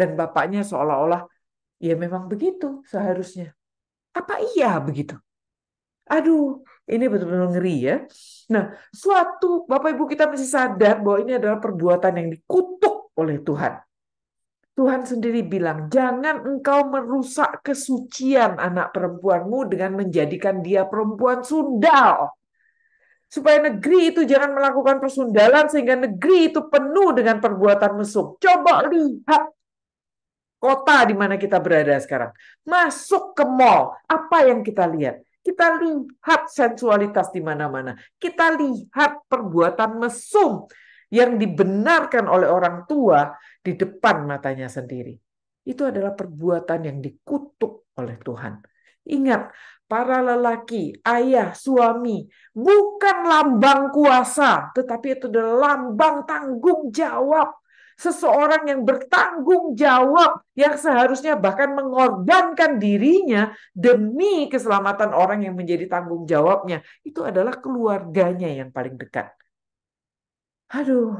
dan bapaknya seolah-olah ya memang begitu seharusnya. Apa iya begitu? Aduh, ini betul-betul ngeri ya. Nah, suatu Bapak Ibu kita mesti sadar bahwa ini adalah perbuatan yang dikutuk oleh Tuhan. Tuhan sendiri bilang, jangan engkau merusak kesucian anak perempuanmu dengan menjadikan dia perempuan sundal. Supaya negeri itu jangan melakukan persundalan sehingga negeri itu penuh dengan perbuatan mesum. Coba lihat kota di mana kita berada sekarang. Masuk ke mall, apa yang kita lihat? Kita lihat sensualitas di mana-mana. Kita lihat perbuatan mesum yang dibenarkan oleh orang tua di depan matanya sendiri. Itu adalah perbuatan yang dikutuk oleh Tuhan. Ingat, para lelaki, ayah, suami bukan lambang kuasa, tetapi itu adalah lambang tanggung jawab seseorang yang bertanggung jawab yang seharusnya bahkan mengorbankan dirinya demi keselamatan orang yang menjadi tanggung jawabnya itu adalah keluarganya yang paling dekat. Aduh,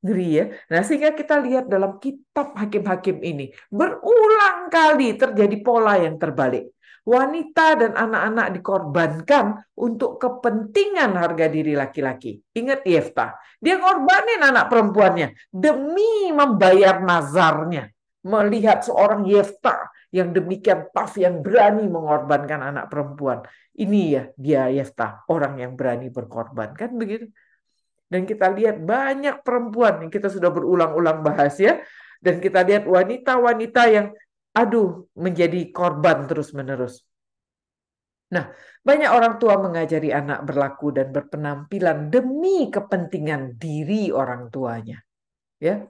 ngeri ya. Nah, sehingga kita lihat dalam kitab hakim-hakim ini berulang kali terjadi pola yang terbalik wanita dan anak-anak dikorbankan untuk kepentingan harga diri laki-laki. Ingat Yefta, dia korbanin anak perempuannya demi membayar nazarnya. Melihat seorang Yefta yang demikian tough, yang berani mengorbankan anak perempuan. Ini ya dia Yefta, orang yang berani berkorban. Kan begitu? Dan kita lihat banyak perempuan yang kita sudah berulang-ulang bahas ya. Dan kita lihat wanita-wanita yang aduh menjadi korban terus-menerus. Nah, banyak orang tua mengajari anak berlaku dan berpenampilan demi kepentingan diri orang tuanya. Ya.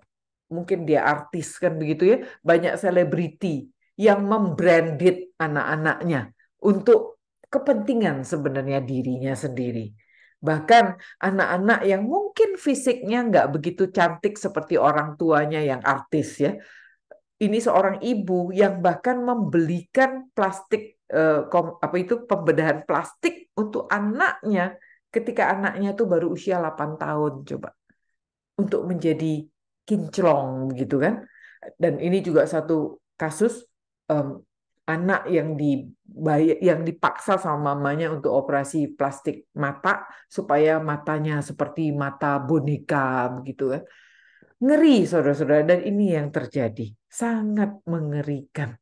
Mungkin dia artis kan begitu ya, banyak selebriti yang membrandit anak-anaknya untuk kepentingan sebenarnya dirinya sendiri. Bahkan anak-anak yang mungkin fisiknya nggak begitu cantik seperti orang tuanya yang artis ya, ini seorang ibu yang bahkan membelikan plastik eh, apa itu pembedahan plastik untuk anaknya ketika anaknya tuh baru usia 8 tahun coba untuk menjadi kinclong gitu kan dan ini juga satu kasus um, anak yang dibayar yang dipaksa sama mamanya untuk operasi plastik mata supaya matanya seperti mata boneka begitu kan Ngeri, saudara-saudara, dan ini yang terjadi. Sangat mengerikan.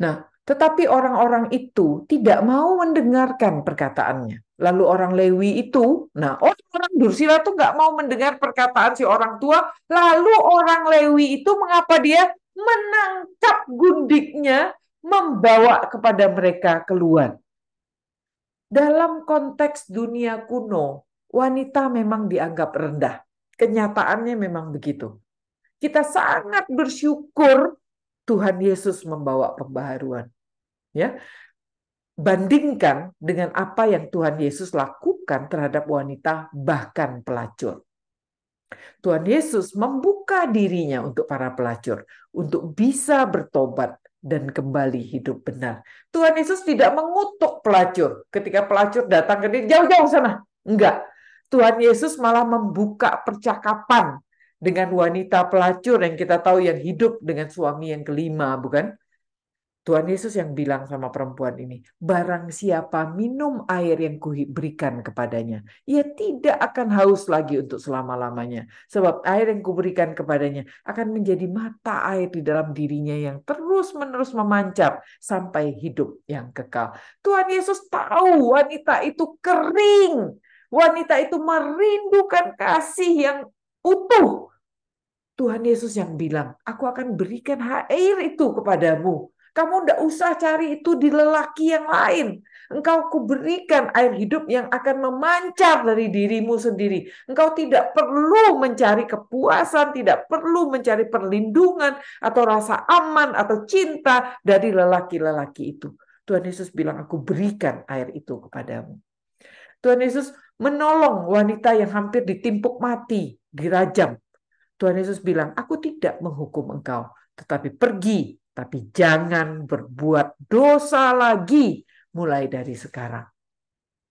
Nah, tetapi orang-orang itu tidak mau mendengarkan perkataannya. Lalu orang Lewi itu, nah orang Dursila itu nggak mau mendengar perkataan si orang tua. Lalu orang Lewi itu mengapa dia menangkap gundiknya, membawa kepada mereka keluar. Dalam konteks dunia kuno, wanita memang dianggap rendah kenyataannya memang begitu. Kita sangat bersyukur Tuhan Yesus membawa pembaharuan. Ya. Bandingkan dengan apa yang Tuhan Yesus lakukan terhadap wanita bahkan pelacur. Tuhan Yesus membuka dirinya untuk para pelacur untuk bisa bertobat dan kembali hidup benar. Tuhan Yesus tidak mengutuk pelacur ketika pelacur datang ke dia jauh-jauh sana. Enggak, Tuhan Yesus malah membuka percakapan dengan wanita pelacur yang kita tahu yang hidup dengan suami yang kelima, bukan? Tuhan Yesus yang bilang sama perempuan ini, barang siapa minum air yang kuberikan kepadanya, ia tidak akan haus lagi untuk selama-lamanya. Sebab air yang kuberikan kepadanya akan menjadi mata air di dalam dirinya yang terus-menerus memancap sampai hidup yang kekal. Tuhan Yesus tahu wanita itu kering Wanita itu merindukan kasih yang utuh. Tuhan Yesus yang bilang, aku akan berikan air itu kepadamu. Kamu tidak usah cari itu di lelaki yang lain. Engkau kuberikan air hidup yang akan memancar dari dirimu sendiri. Engkau tidak perlu mencari kepuasan, tidak perlu mencari perlindungan atau rasa aman atau cinta dari lelaki-lelaki itu. Tuhan Yesus bilang, aku berikan air itu kepadamu. Tuhan Yesus menolong wanita yang hampir ditimpuk mati, dirajam. Tuhan Yesus bilang, aku tidak menghukum engkau, tetapi pergi, tapi jangan berbuat dosa lagi mulai dari sekarang.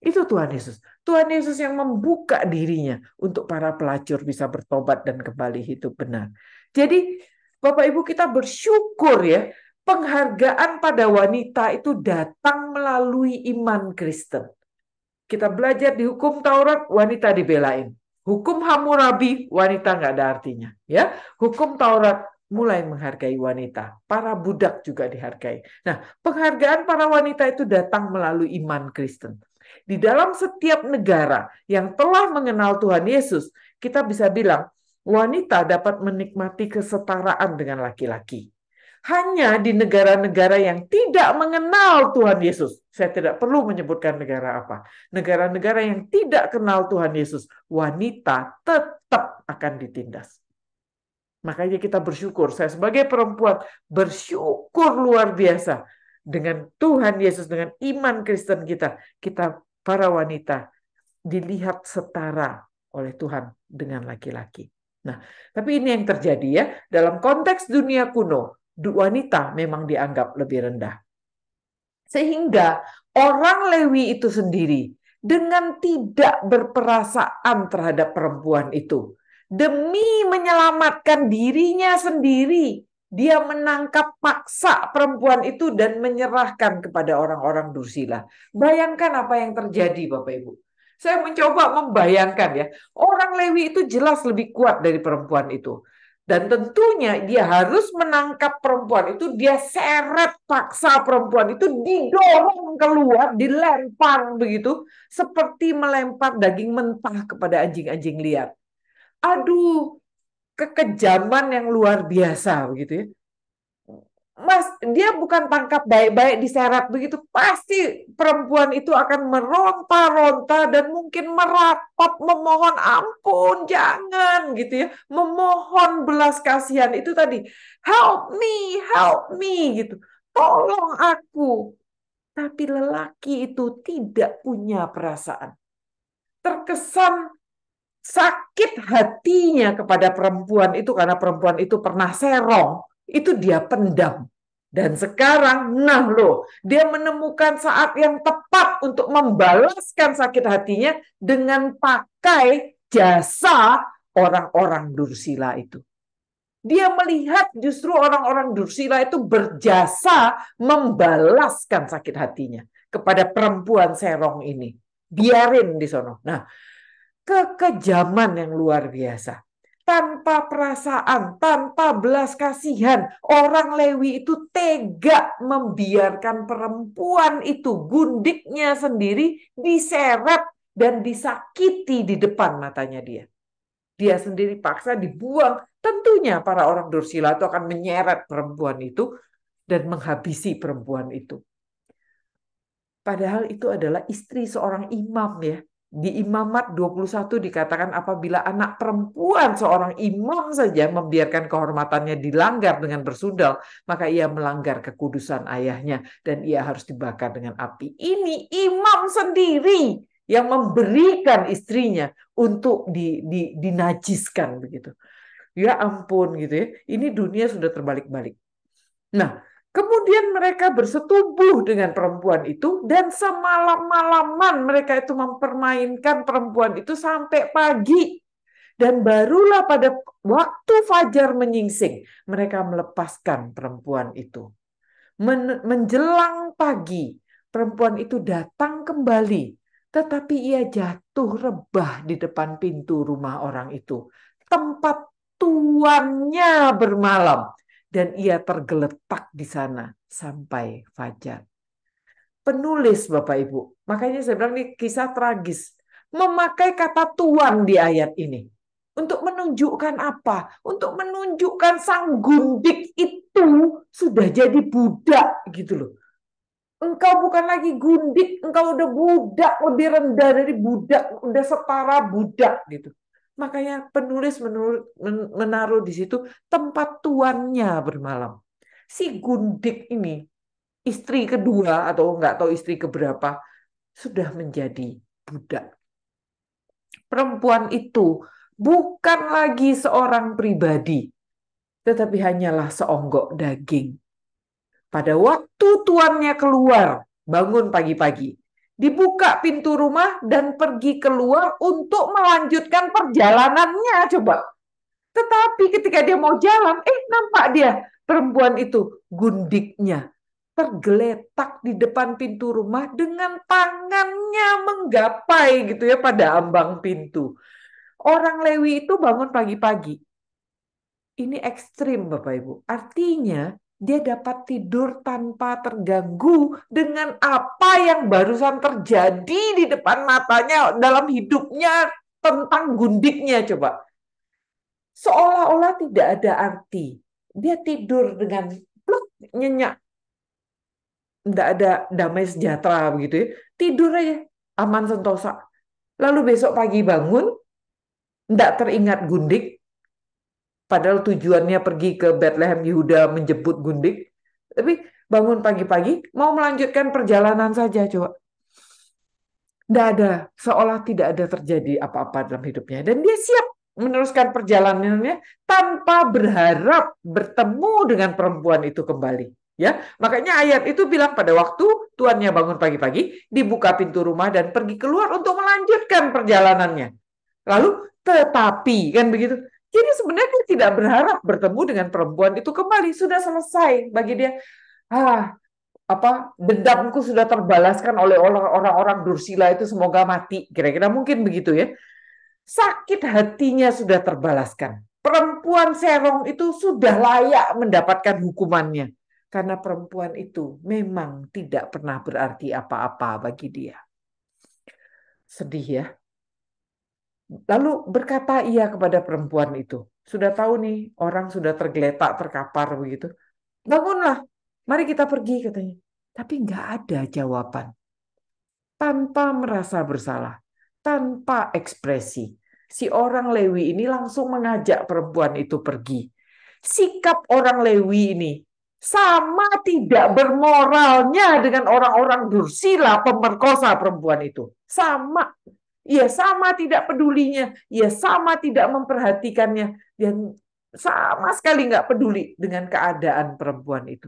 Itu Tuhan Yesus. Tuhan Yesus yang membuka dirinya untuk para pelacur bisa bertobat dan kembali hidup benar. Jadi Bapak Ibu kita bersyukur ya, penghargaan pada wanita itu datang melalui iman Kristen. Kita belajar di hukum Taurat, wanita dibelain. Hukum Hammurabi, wanita nggak ada artinya. Ya, Hukum Taurat mulai menghargai wanita. Para budak juga dihargai. Nah, penghargaan para wanita itu datang melalui iman Kristen. Di dalam setiap negara yang telah mengenal Tuhan Yesus, kita bisa bilang wanita dapat menikmati kesetaraan dengan laki-laki hanya di negara-negara yang tidak mengenal Tuhan Yesus. Saya tidak perlu menyebutkan negara apa. Negara-negara yang tidak kenal Tuhan Yesus, wanita tetap akan ditindas. Makanya kita bersyukur. Saya sebagai perempuan bersyukur luar biasa dengan Tuhan Yesus, dengan iman Kristen kita. Kita para wanita dilihat setara oleh Tuhan dengan laki-laki. Nah, tapi ini yang terjadi ya dalam konteks dunia kuno wanita memang dianggap lebih rendah. Sehingga orang Lewi itu sendiri dengan tidak berperasaan terhadap perempuan itu demi menyelamatkan dirinya sendiri dia menangkap paksa perempuan itu dan menyerahkan kepada orang-orang Dursila. Bayangkan apa yang terjadi Bapak Ibu. Saya mencoba membayangkan ya, orang Lewi itu jelas lebih kuat dari perempuan itu. Dan tentunya dia harus menangkap perempuan itu, dia seret paksa perempuan itu didorong keluar, dilempar begitu. Seperti melempar daging mentah kepada anjing-anjing liar. Aduh, kekejaman yang luar biasa begitu ya mas dia bukan tangkap baik-baik diseret begitu pasti perempuan itu akan meronta-ronta dan mungkin merapat memohon ampun jangan gitu ya memohon belas kasihan itu tadi help me help me gitu tolong aku tapi lelaki itu tidak punya perasaan terkesan sakit hatinya kepada perempuan itu karena perempuan itu pernah serong itu dia pendam. Dan sekarang, nah loh, dia menemukan saat yang tepat untuk membalaskan sakit hatinya dengan pakai jasa orang-orang Dursila itu. Dia melihat justru orang-orang Dursila itu berjasa membalaskan sakit hatinya kepada perempuan serong ini. Biarin di sana. Nah, kekejaman yang luar biasa tanpa perasaan, tanpa belas kasihan. Orang Lewi itu tega membiarkan perempuan itu gundiknya sendiri diseret dan disakiti di depan matanya dia. Dia sendiri paksa dibuang. Tentunya para orang Dursila itu akan menyeret perempuan itu dan menghabisi perempuan itu. Padahal itu adalah istri seorang imam ya di Imamat 21 dikatakan apabila anak perempuan seorang imam saja membiarkan kehormatannya dilanggar dengan bersudal, maka ia melanggar kekudusan ayahnya dan ia harus dibakar dengan api. Ini imam sendiri yang memberikan istrinya untuk di, di, dinajiskan begitu. Ya ampun gitu ya. Ini dunia sudah terbalik-balik. Nah, Kemudian mereka bersetubuh dengan perempuan itu dan semalam-malaman mereka itu mempermainkan perempuan itu sampai pagi. Dan barulah pada waktu fajar menyingsing mereka melepaskan perempuan itu. Men menjelang pagi perempuan itu datang kembali tetapi ia jatuh rebah di depan pintu rumah orang itu. Tempat tuannya bermalam dan ia tergeletak di sana sampai fajar. Penulis Bapak Ibu, makanya saya bilang ini kisah tragis, memakai kata tuan di ayat ini. Untuk menunjukkan apa? Untuk menunjukkan sang gundik itu sudah jadi budak gitu loh. Engkau bukan lagi gundik, engkau udah budak, lebih rendah dari budak, udah setara budak gitu. Makanya penulis menur, men, menaruh di situ tempat tuannya bermalam. Si Gundik ini, istri kedua atau nggak tahu istri keberapa, sudah menjadi budak. Perempuan itu bukan lagi seorang pribadi, tetapi hanyalah seonggok daging. Pada waktu tuannya keluar, bangun pagi-pagi, dibuka pintu rumah dan pergi keluar untuk melanjutkan perjalanannya coba. Tetapi ketika dia mau jalan, eh nampak dia perempuan itu gundiknya tergeletak di depan pintu rumah dengan tangannya menggapai gitu ya pada ambang pintu. Orang Lewi itu bangun pagi-pagi. Ini ekstrim Bapak Ibu. Artinya dia dapat tidur tanpa terganggu dengan apa yang barusan terjadi di depan matanya dalam hidupnya tentang gundiknya coba. Seolah-olah tidak ada arti. Dia tidur dengan pluk, nyenyak. Tidak ada damai sejahtera begitu ya. Tidur aja, aman sentosa. Lalu besok pagi bangun, tidak teringat gundik, padahal tujuannya pergi ke Bethlehem Yehuda menjemput gundik, tapi bangun pagi-pagi mau melanjutkan perjalanan saja coba. Tidak ada, seolah tidak ada terjadi apa-apa dalam hidupnya. Dan dia siap meneruskan perjalanannya tanpa berharap bertemu dengan perempuan itu kembali. Ya, makanya ayat itu bilang pada waktu tuannya bangun pagi-pagi, dibuka pintu rumah dan pergi keluar untuk melanjutkan perjalanannya. Lalu tetapi kan begitu. Jadi sebenarnya dia tidak berharap bertemu dengan perempuan itu kembali. Sudah selesai bagi dia. Ah, apa dendamku sudah terbalaskan oleh orang-orang Dursila itu semoga mati. Kira-kira mungkin begitu ya. Sakit hatinya sudah terbalaskan. Perempuan serong itu sudah layak mendapatkan hukumannya. Karena perempuan itu memang tidak pernah berarti apa-apa bagi dia. Sedih ya Lalu berkata ia kepada perempuan itu, sudah tahu nih orang sudah tergeletak, terkapar begitu. Bangunlah, mari kita pergi katanya. Tapi nggak ada jawaban. Tanpa merasa bersalah, tanpa ekspresi. Si orang Lewi ini langsung mengajak perempuan itu pergi. Sikap orang Lewi ini sama tidak bermoralnya dengan orang-orang dursila pemerkosa perempuan itu. Sama ia sama tidak pedulinya, ia sama tidak memperhatikannya, dan sama sekali nggak peduli dengan keadaan perempuan itu.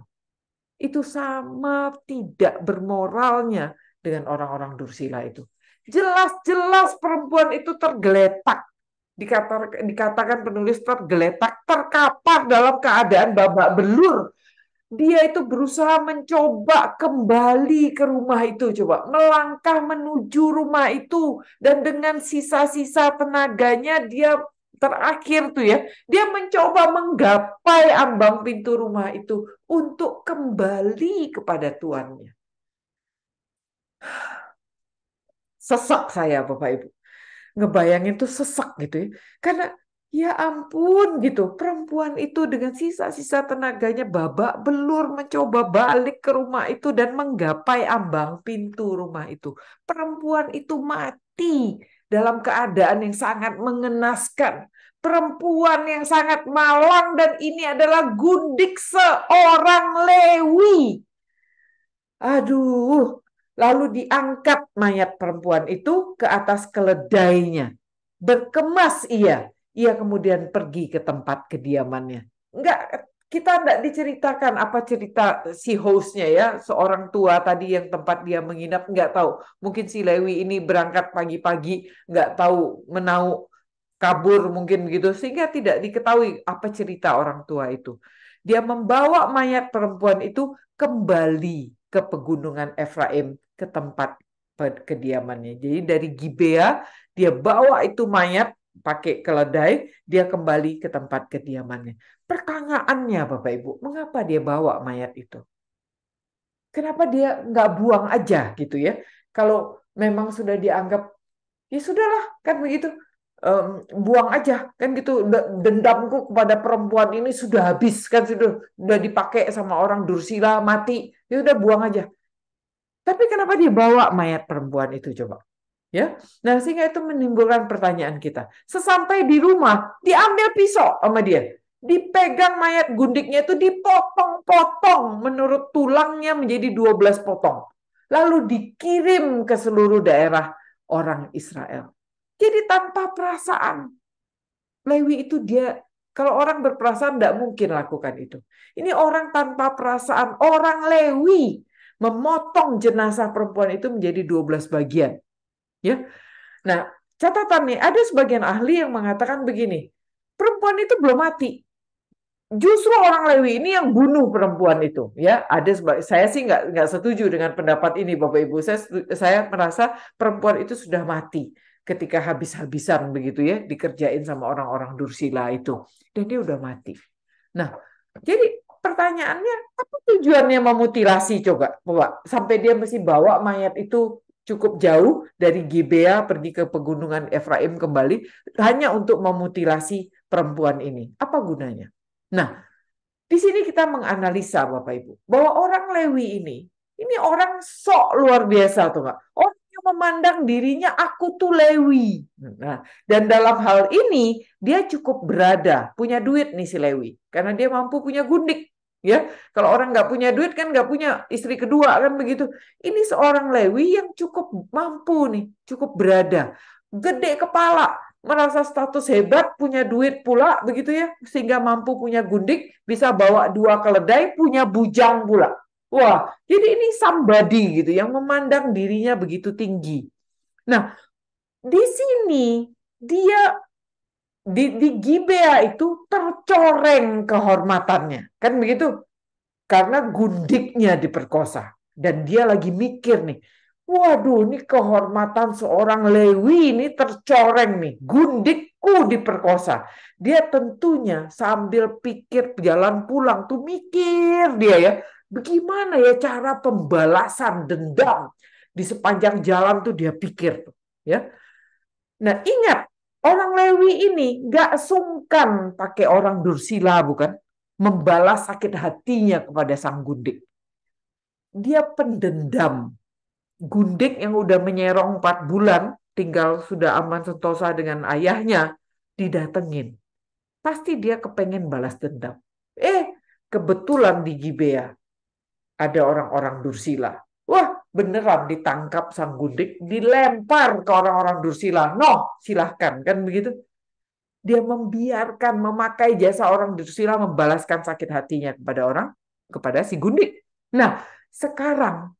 Itu sama tidak bermoralnya dengan orang-orang Dursila itu. Jelas-jelas perempuan itu tergeletak. Dikatakan, dikatakan penulis tergeletak, terkapar dalam keadaan babak belur dia itu berusaha mencoba kembali ke rumah itu coba melangkah menuju rumah itu dan dengan sisa-sisa tenaganya dia terakhir tuh ya dia mencoba menggapai ambang pintu rumah itu untuk kembali kepada tuannya [sighs] sesak saya Bapak Ibu ngebayangin tuh sesak gitu ya karena Ya ampun gitu, perempuan itu dengan sisa-sisa tenaganya babak belur mencoba balik ke rumah itu dan menggapai ambang pintu rumah itu. Perempuan itu mati dalam keadaan yang sangat mengenaskan. Perempuan yang sangat malang dan ini adalah gundik seorang Lewi. Aduh, lalu diangkat mayat perempuan itu ke atas keledainya. Berkemas ia, ia kemudian pergi ke tempat kediamannya. Enggak, kita enggak diceritakan apa cerita si hostnya ya, seorang tua tadi yang tempat dia menginap, enggak tahu. Mungkin si Lewi ini berangkat pagi-pagi, enggak tahu menau kabur mungkin begitu, sehingga tidak diketahui apa cerita orang tua itu. Dia membawa mayat perempuan itu kembali ke pegunungan Efraim, ke tempat kediamannya. Jadi dari Gibea dia bawa itu mayat pakai keledai, dia kembali ke tempat kediamannya. Perkangaannya Bapak Ibu, mengapa dia bawa mayat itu? Kenapa dia nggak buang aja gitu ya? Kalau memang sudah dianggap, ya sudahlah kan begitu. Um, buang aja kan gitu dendamku kepada perempuan ini sudah habis kan sudah sudah dipakai sama orang dursila mati ya udah buang aja tapi kenapa dia bawa mayat perempuan itu coba ya. Nah, sehingga itu menimbulkan pertanyaan kita. Sesampai di rumah, diambil pisau sama dia. Dipegang mayat gundiknya itu dipotong-potong menurut tulangnya menjadi 12 potong. Lalu dikirim ke seluruh daerah orang Israel. Jadi tanpa perasaan. Lewi itu dia, kalau orang berperasaan tidak mungkin lakukan itu. Ini orang tanpa perasaan, orang Lewi memotong jenazah perempuan itu menjadi 12 bagian Ya. Nah, catatan nih, ada sebagian ahli yang mengatakan begini, perempuan itu belum mati. Justru orang Lewi ini yang bunuh perempuan itu, ya. Ada saya sih nggak nggak setuju dengan pendapat ini, Bapak Ibu. Saya saya merasa perempuan itu sudah mati ketika habis-habisan begitu ya dikerjain sama orang-orang Dursila itu, dan dia udah mati. Nah, jadi pertanyaannya apa tujuannya memutilasi coba, Bapak? Sampai dia mesti bawa mayat itu cukup jauh dari Gibea pergi ke pegunungan Efraim kembali hanya untuk memutilasi perempuan ini. Apa gunanya? Nah, di sini kita menganalisa Bapak Ibu bahwa orang Lewi ini ini orang sok luar biasa tuh nggak? Orang yang memandang dirinya aku tuh Lewi. Nah, dan dalam hal ini dia cukup berada, punya duit nih si Lewi karena dia mampu punya gundik ya kalau orang nggak punya duit kan nggak punya istri kedua kan begitu ini seorang Lewi yang cukup mampu nih cukup berada gede kepala merasa status hebat punya duit pula begitu ya sehingga mampu punya gundik bisa bawa dua keledai punya bujang pula wah jadi ini somebody gitu yang memandang dirinya begitu tinggi nah di sini dia di, di Gibea itu tercoreng kehormatannya. Kan begitu? Karena gundiknya diperkosa. Dan dia lagi mikir nih, waduh ini kehormatan seorang Lewi ini tercoreng nih. Gundikku diperkosa. Dia tentunya sambil pikir jalan pulang tuh mikir dia ya. Bagaimana ya cara pembalasan dendam di sepanjang jalan tuh dia pikir tuh ya. Nah ingat Orang Lewi ini gak sungkan pakai orang Dursila bukan? Membalas sakit hatinya kepada sang gundik. Dia pendendam. Gundik yang udah menyerong 4 bulan, tinggal sudah aman sentosa dengan ayahnya, didatengin. Pasti dia kepengen balas dendam. Eh, kebetulan di Gibea ada orang-orang Dursila beneran ditangkap sang gundik, dilempar ke orang-orang Dursila. No, silahkan. Kan begitu? Dia membiarkan, memakai jasa orang Dursila membalaskan sakit hatinya kepada orang, kepada si gundik. Nah, sekarang,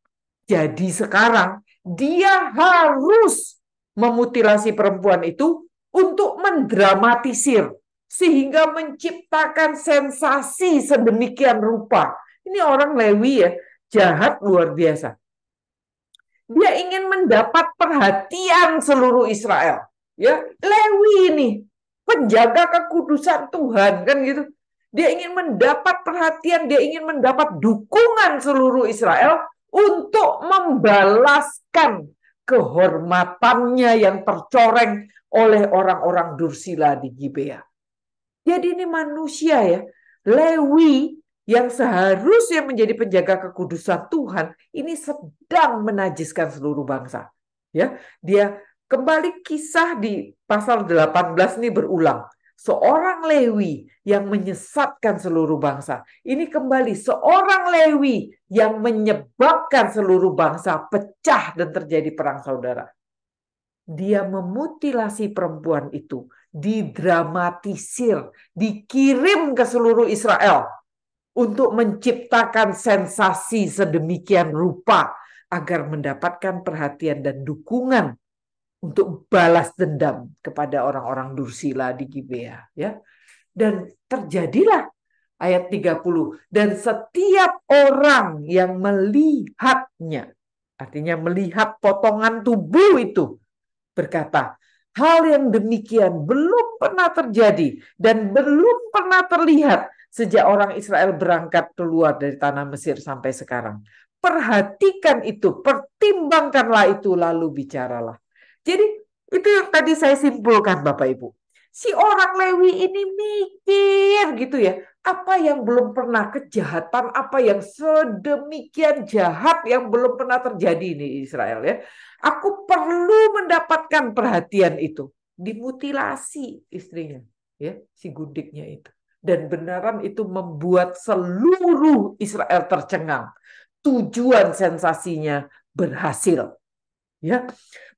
jadi sekarang, dia harus memutilasi perempuan itu untuk mendramatisir sehingga menciptakan sensasi sedemikian rupa. Ini orang Lewi ya, jahat luar biasa dia ingin mendapat perhatian seluruh Israel. Ya, Lewi ini penjaga kekudusan Tuhan kan gitu. Dia ingin mendapat perhatian, dia ingin mendapat dukungan seluruh Israel untuk membalaskan kehormatannya yang tercoreng oleh orang-orang Dursila di Gibea. Jadi ini manusia ya, Lewi yang seharusnya menjadi penjaga kekudusan Tuhan ini sedang menajiskan seluruh bangsa. Ya, dia kembali kisah di pasal 18 ini berulang. Seorang Lewi yang menyesatkan seluruh bangsa. Ini kembali seorang Lewi yang menyebabkan seluruh bangsa pecah dan terjadi perang saudara. Dia memutilasi perempuan itu, didramatisir, dikirim ke seluruh Israel untuk menciptakan sensasi sedemikian rupa agar mendapatkan perhatian dan dukungan untuk balas dendam kepada orang-orang Dursila di Gibea ya. Dan terjadilah ayat 30 dan setiap orang yang melihatnya artinya melihat potongan tubuh itu berkata hal yang demikian belum pernah terjadi dan belum pernah terlihat sejak orang Israel berangkat keluar dari tanah Mesir sampai sekarang. Perhatikan itu, pertimbangkanlah itu, lalu bicaralah. Jadi itu yang tadi saya simpulkan Bapak Ibu. Si orang Lewi ini mikir gitu ya, apa yang belum pernah kejahatan, apa yang sedemikian jahat yang belum pernah terjadi ini Israel ya. Aku perlu mendapatkan perhatian itu. Dimutilasi istrinya ya, si Gundiknya itu dan benaran itu membuat seluruh Israel tercengang. Tujuan sensasinya berhasil. Ya,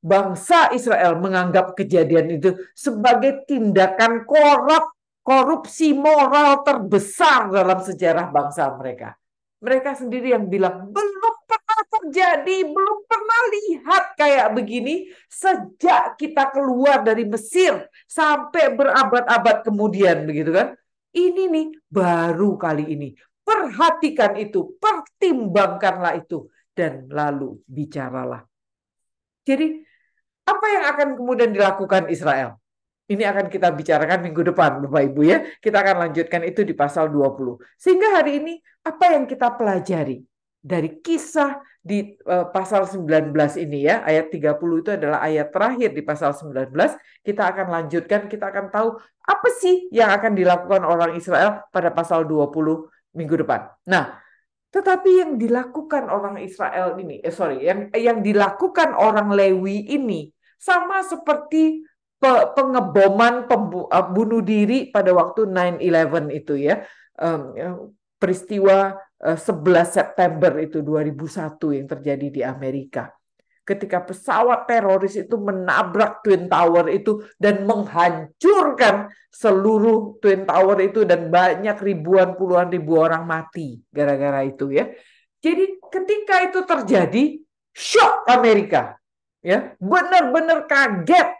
bangsa Israel menganggap kejadian itu sebagai tindakan korup, korupsi moral terbesar dalam sejarah bangsa mereka. Mereka sendiri yang bilang belum pernah terjadi, belum pernah lihat kayak begini sejak kita keluar dari Mesir sampai berabad-abad kemudian begitu kan. Ini nih baru kali ini. Perhatikan itu, pertimbangkanlah itu, dan lalu bicaralah. Jadi apa yang akan kemudian dilakukan Israel? Ini akan kita bicarakan minggu depan Bapak Ibu ya. Kita akan lanjutkan itu di pasal 20. Sehingga hari ini apa yang kita pelajari? dari kisah di uh, pasal 19 ini ya, ayat 30 itu adalah ayat terakhir di pasal 19, kita akan lanjutkan, kita akan tahu apa sih yang akan dilakukan orang Israel pada pasal 20 minggu depan. Nah, tetapi yang dilakukan orang Israel ini, eh, sorry, yang yang dilakukan orang Lewi ini sama seperti pe, pengeboman pembu, eh, bunuh diri pada waktu 9/11 itu ya, um, peristiwa 11 eh, September itu 2001 yang terjadi di Amerika. Ketika pesawat teroris itu menabrak Twin Tower itu dan menghancurkan seluruh Twin Tower itu dan banyak ribuan puluhan ribu orang mati gara-gara itu ya. Jadi ketika itu terjadi shock Amerika ya, benar-benar kaget.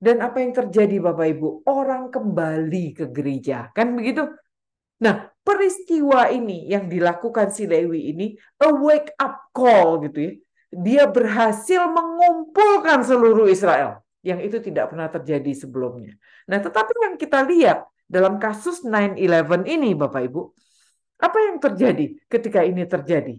Dan apa yang terjadi Bapak Ibu? Orang kembali ke gereja. Kan begitu? Nah, peristiwa ini yang dilakukan si Lewi ini a wake up call gitu ya. Dia berhasil mengumpulkan seluruh Israel yang itu tidak pernah terjadi sebelumnya. Nah, tetapi yang kita lihat dalam kasus 9/11 ini Bapak Ibu, apa yang terjadi ketika ini terjadi?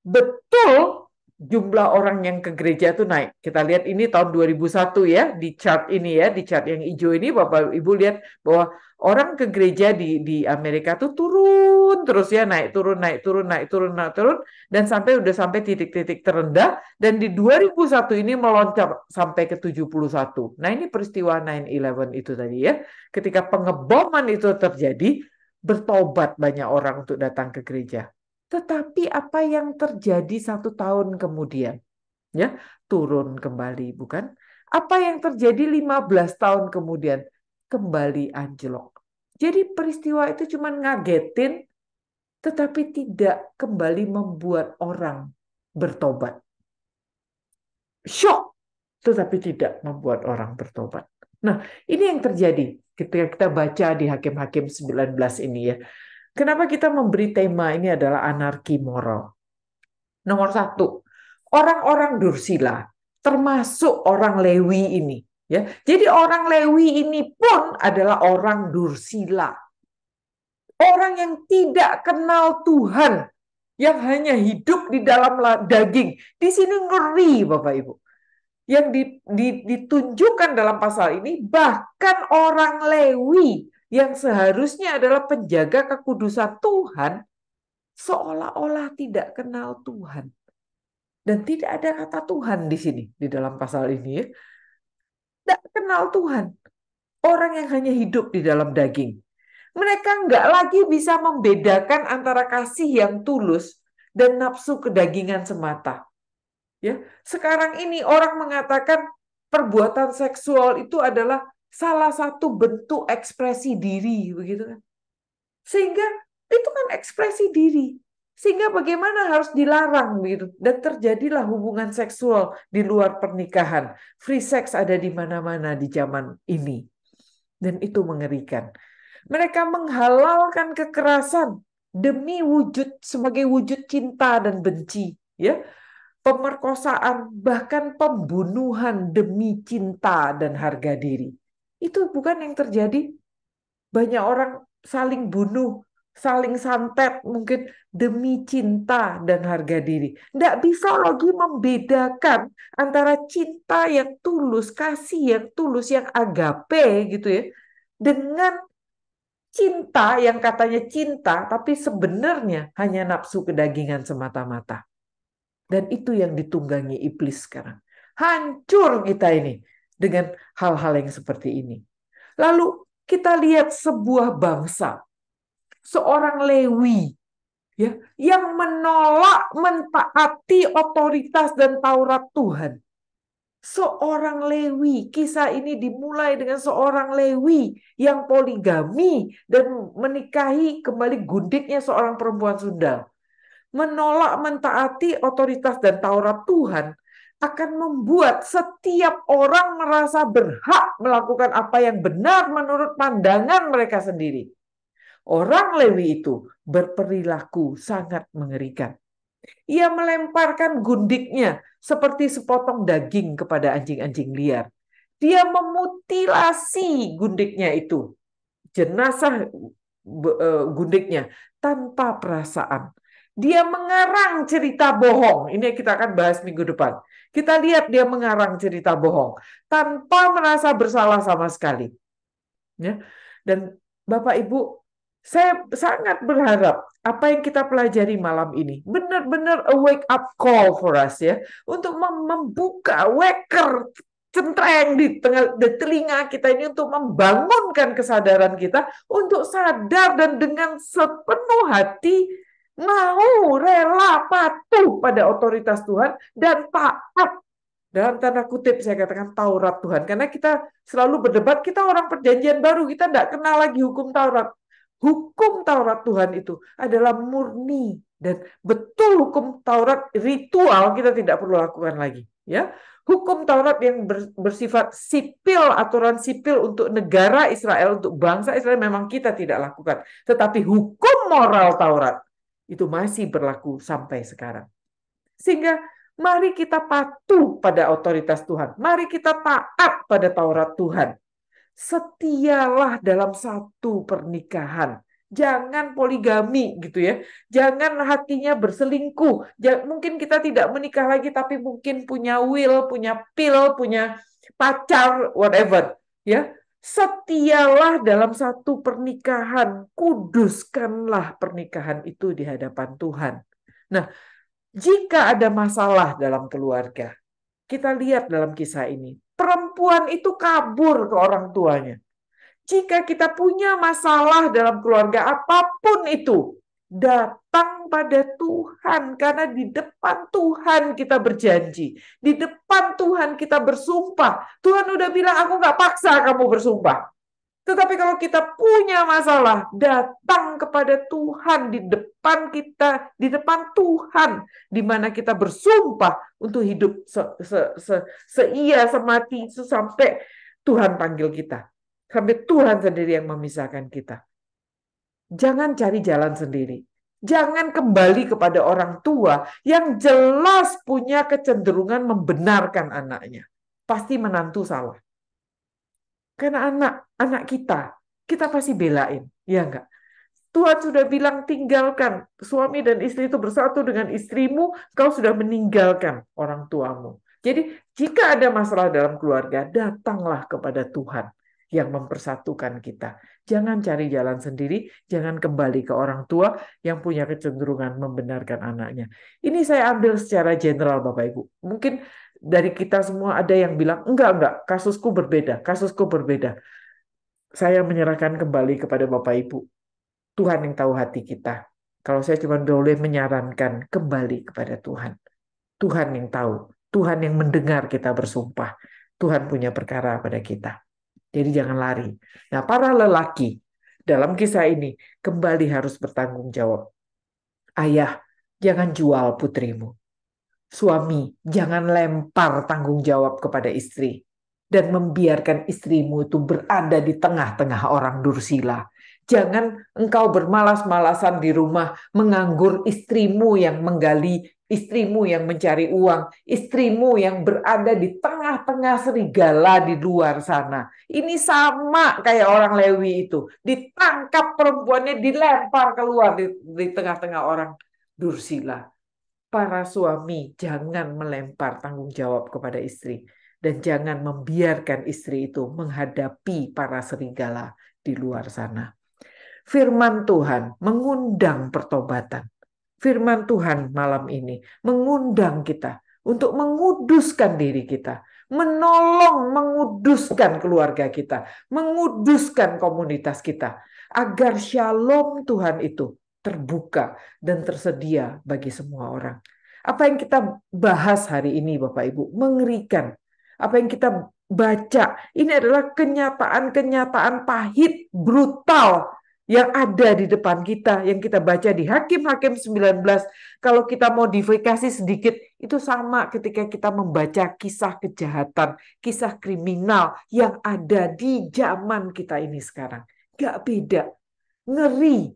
Betul jumlah orang yang ke gereja itu naik. Kita lihat ini tahun 2001 ya di chart ini ya, di chart yang hijau ini Bapak Ibu lihat bahwa orang ke gereja di di Amerika tuh turun terus ya naik turun naik turun naik turun naik turun dan sampai udah sampai titik-titik terendah dan di 2001 ini meloncat sampai ke 71. Nah, ini peristiwa 9/11 itu tadi ya. Ketika pengeboman itu terjadi, bertobat banyak orang untuk datang ke gereja. Tetapi apa yang terjadi satu tahun kemudian? Ya, turun kembali, bukan? Apa yang terjadi 15 tahun kemudian? Kembali anjlok. Jadi peristiwa itu cuma ngagetin, tetapi tidak kembali membuat orang bertobat. Shock, tetapi tidak membuat orang bertobat. Nah, ini yang terjadi ketika kita baca di Hakim-Hakim 19 ini ya. Kenapa kita memberi tema ini adalah anarki moral? Nomor satu, orang-orang Dursila, termasuk orang Lewi ini, Ya, jadi orang Lewi ini pun adalah orang dursila. Orang yang tidak kenal Tuhan, yang hanya hidup di dalam daging. Di sini ngeri Bapak Ibu. Yang di, di, ditunjukkan dalam pasal ini bahkan orang Lewi yang seharusnya adalah penjaga kekudusan Tuhan seolah-olah tidak kenal Tuhan. Dan tidak ada kata Tuhan di sini di dalam pasal ini ya tidak kenal Tuhan. Orang yang hanya hidup di dalam daging. Mereka nggak lagi bisa membedakan antara kasih yang tulus dan nafsu kedagingan semata. Ya, sekarang ini orang mengatakan perbuatan seksual itu adalah salah satu bentuk ekspresi diri, begitu kan? Sehingga itu kan ekspresi diri sehingga bagaimana harus dilarang begitu dan terjadilah hubungan seksual di luar pernikahan free sex ada di mana-mana di zaman ini dan itu mengerikan mereka menghalalkan kekerasan demi wujud sebagai wujud cinta dan benci ya pemerkosaan bahkan pembunuhan demi cinta dan harga diri itu bukan yang terjadi banyak orang saling bunuh saling santet mungkin demi cinta dan harga diri. Tidak bisa lagi membedakan antara cinta yang tulus, kasih yang tulus, yang agape gitu ya, dengan cinta yang katanya cinta tapi sebenarnya hanya nafsu kedagingan semata-mata. Dan itu yang ditunggangi iblis sekarang. Hancur kita ini dengan hal-hal yang seperti ini. Lalu kita lihat sebuah bangsa seorang Lewi ya yang menolak mentaati otoritas dan Taurat Tuhan. Seorang Lewi, kisah ini dimulai dengan seorang Lewi yang poligami dan menikahi kembali gundiknya seorang perempuan Sunda. Menolak mentaati otoritas dan Taurat Tuhan akan membuat setiap orang merasa berhak melakukan apa yang benar menurut pandangan mereka sendiri orang Lewi itu berperilaku sangat mengerikan. Ia melemparkan gundiknya seperti sepotong daging kepada anjing-anjing liar. Dia memutilasi gundiknya itu, jenazah e, gundiknya tanpa perasaan. Dia mengarang cerita bohong. Ini kita akan bahas minggu depan. Kita lihat dia mengarang cerita bohong tanpa merasa bersalah sama sekali. Ya. Dan Bapak Ibu saya sangat berharap apa yang kita pelajari malam ini benar-benar a wake up call for us ya untuk membuka waker centreng di tengah di telinga kita ini untuk membangunkan kesadaran kita untuk sadar dan dengan sepenuh hati mau rela patuh pada otoritas Tuhan dan taat dalam tanda kutip saya katakan Taurat Tuhan karena kita selalu berdebat kita orang perjanjian baru kita tidak kenal lagi hukum Taurat hukum Taurat Tuhan itu adalah murni dan betul hukum Taurat ritual kita tidak perlu lakukan lagi ya hukum Taurat yang bersifat sipil aturan sipil untuk negara Israel untuk bangsa Israel memang kita tidak lakukan tetapi hukum moral Taurat itu masih berlaku sampai sekarang sehingga mari kita patuh pada otoritas Tuhan mari kita taat pada Taurat Tuhan setialah dalam satu pernikahan. Jangan poligami gitu ya. Jangan hatinya berselingkuh. Jangan, mungkin kita tidak menikah lagi tapi mungkin punya will, punya pil, punya pacar, whatever. Ya, setialah dalam satu pernikahan. Kuduskanlah pernikahan itu di hadapan Tuhan. Nah, jika ada masalah dalam keluarga, kita lihat dalam kisah ini perempuan itu kabur ke orang tuanya. Jika kita punya masalah dalam keluarga apapun itu, datang pada Tuhan karena di depan Tuhan kita berjanji, di depan Tuhan kita bersumpah. Tuhan udah bilang aku nggak paksa kamu bersumpah. Tetapi kalau kita punya masalah, datang kepada Tuhan di depan kita, di depan Tuhan, di mana kita bersumpah untuk hidup se, se, se, seia, semati, sampai Tuhan panggil kita. Sampai Tuhan sendiri yang memisahkan kita. Jangan cari jalan sendiri. Jangan kembali kepada orang tua yang jelas punya kecenderungan membenarkan anaknya. Pasti menantu salah karena anak anak kita, kita pasti belain, ya enggak? Tuhan sudah bilang tinggalkan suami dan istri itu bersatu dengan istrimu, kau sudah meninggalkan orang tuamu. Jadi jika ada masalah dalam keluarga, datanglah kepada Tuhan yang mempersatukan kita. Jangan cari jalan sendiri, jangan kembali ke orang tua yang punya kecenderungan membenarkan anaknya. Ini saya ambil secara general Bapak Ibu. Mungkin dari kita semua ada yang bilang, enggak, enggak, kasusku berbeda, kasusku berbeda. Saya menyerahkan kembali kepada Bapak Ibu. Tuhan yang tahu hati kita. Kalau saya cuma boleh menyarankan kembali kepada Tuhan. Tuhan yang tahu, Tuhan yang mendengar kita bersumpah. Tuhan punya perkara pada kita. Jadi jangan lari. Nah, para lelaki dalam kisah ini kembali harus bertanggung jawab. Ayah, jangan jual putrimu. Suami, jangan lempar tanggung jawab kepada istri dan membiarkan istrimu itu berada di tengah-tengah orang dursila. Jangan engkau bermalas-malasan di rumah menganggur istrimu yang menggali, istrimu yang mencari uang, istrimu yang berada di tengah-tengah serigala di luar sana. Ini sama kayak orang Lewi itu, ditangkap perempuannya dilempar keluar di, tengah-tengah orang Dursila para suami jangan melempar tanggung jawab kepada istri dan jangan membiarkan istri itu menghadapi para serigala di luar sana. Firman Tuhan mengundang pertobatan. Firman Tuhan malam ini mengundang kita untuk menguduskan diri kita, menolong menguduskan keluarga kita, menguduskan komunitas kita, agar shalom Tuhan itu terbuka dan tersedia bagi semua orang. Apa yang kita bahas hari ini, Bapak Ibu, mengerikan. Apa yang kita baca ini adalah kenyataan-kenyataan pahit, brutal yang ada di depan kita, yang kita baca di Hakim-Hakim 19. Kalau kita modifikasi sedikit, itu sama ketika kita membaca kisah kejahatan, kisah kriminal yang ada di zaman kita ini sekarang. Gak beda. Ngeri,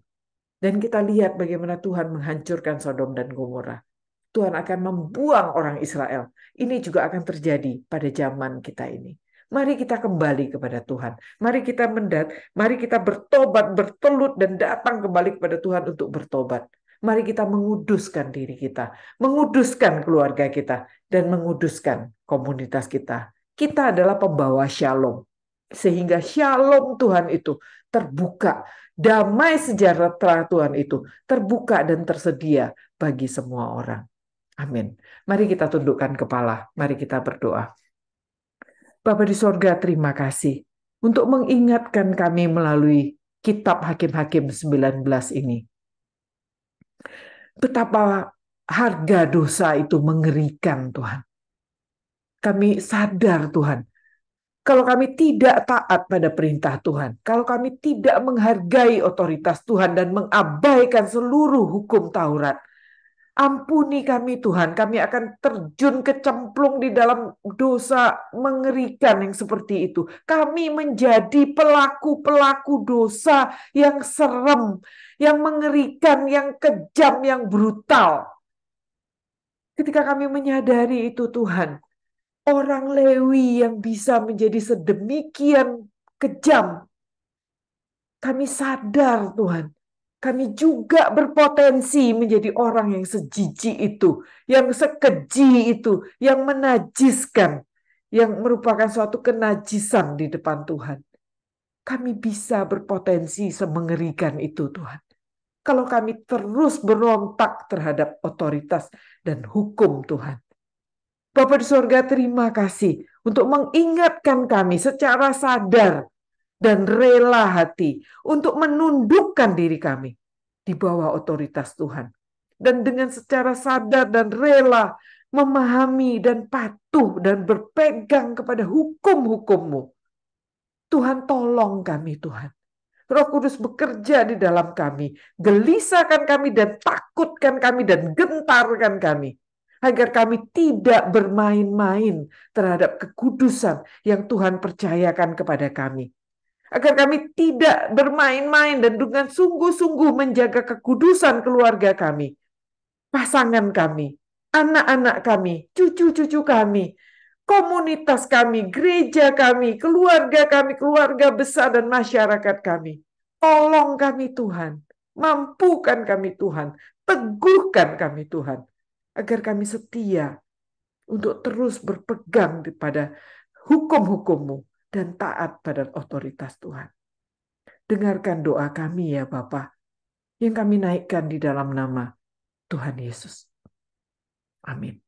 dan kita lihat bagaimana Tuhan menghancurkan Sodom dan Gomora. Tuhan akan membuang orang Israel. Ini juga akan terjadi pada zaman kita ini. Mari kita kembali kepada Tuhan. Mari kita mendat, mari kita bertobat, bertelut dan datang kembali kepada Tuhan untuk bertobat. Mari kita menguduskan diri kita, menguduskan keluarga kita dan menguduskan komunitas kita. Kita adalah pembawa shalom. Sehingga shalom Tuhan itu terbuka Damai sejahtera Tuhan itu terbuka dan tersedia bagi semua orang. Amin. Mari kita tundukkan kepala, mari kita berdoa. Bapak di sorga, terima kasih untuk mengingatkan kami melalui kitab Hakim-Hakim 19 ini. Betapa harga dosa itu mengerikan Tuhan. Kami sadar Tuhan kalau kami tidak taat pada perintah Tuhan, kalau kami tidak menghargai otoritas Tuhan dan mengabaikan seluruh hukum Taurat, Ampuni kami Tuhan, kami akan terjun kecemplung di dalam dosa mengerikan yang seperti itu. Kami menjadi pelaku-pelaku dosa yang serem, yang mengerikan, yang kejam, yang brutal. Ketika kami menyadari itu Tuhan, orang Lewi yang bisa menjadi sedemikian kejam. Kami sadar Tuhan, kami juga berpotensi menjadi orang yang sejiji itu, yang sekeji itu, yang menajiskan, yang merupakan suatu kenajisan di depan Tuhan. Kami bisa berpotensi semengerikan itu Tuhan. Kalau kami terus berontak terhadap otoritas dan hukum Tuhan. Bapak di sorga, terima kasih untuk mengingatkan kami secara sadar dan rela hati untuk menundukkan diri kami di bawah otoritas Tuhan. Dan dengan secara sadar dan rela memahami dan patuh dan berpegang kepada hukum-hukummu. Tuhan tolong kami Tuhan. Roh Kudus bekerja di dalam kami. Gelisahkan kami dan takutkan kami dan gentarkan kami agar kami tidak bermain-main terhadap kekudusan yang Tuhan percayakan kepada kami. Agar kami tidak bermain-main dan dengan sungguh-sungguh menjaga kekudusan keluarga kami, pasangan kami, anak-anak kami, cucu-cucu kami, komunitas kami, gereja kami, keluarga kami, keluarga besar dan masyarakat kami. Tolong kami Tuhan, mampukan kami Tuhan, teguhkan kami Tuhan agar kami setia untuk terus berpegang pada hukum-hukummu dan taat pada otoritas Tuhan. Dengarkan doa kami ya Bapa, yang kami naikkan di dalam nama Tuhan Yesus. Amin.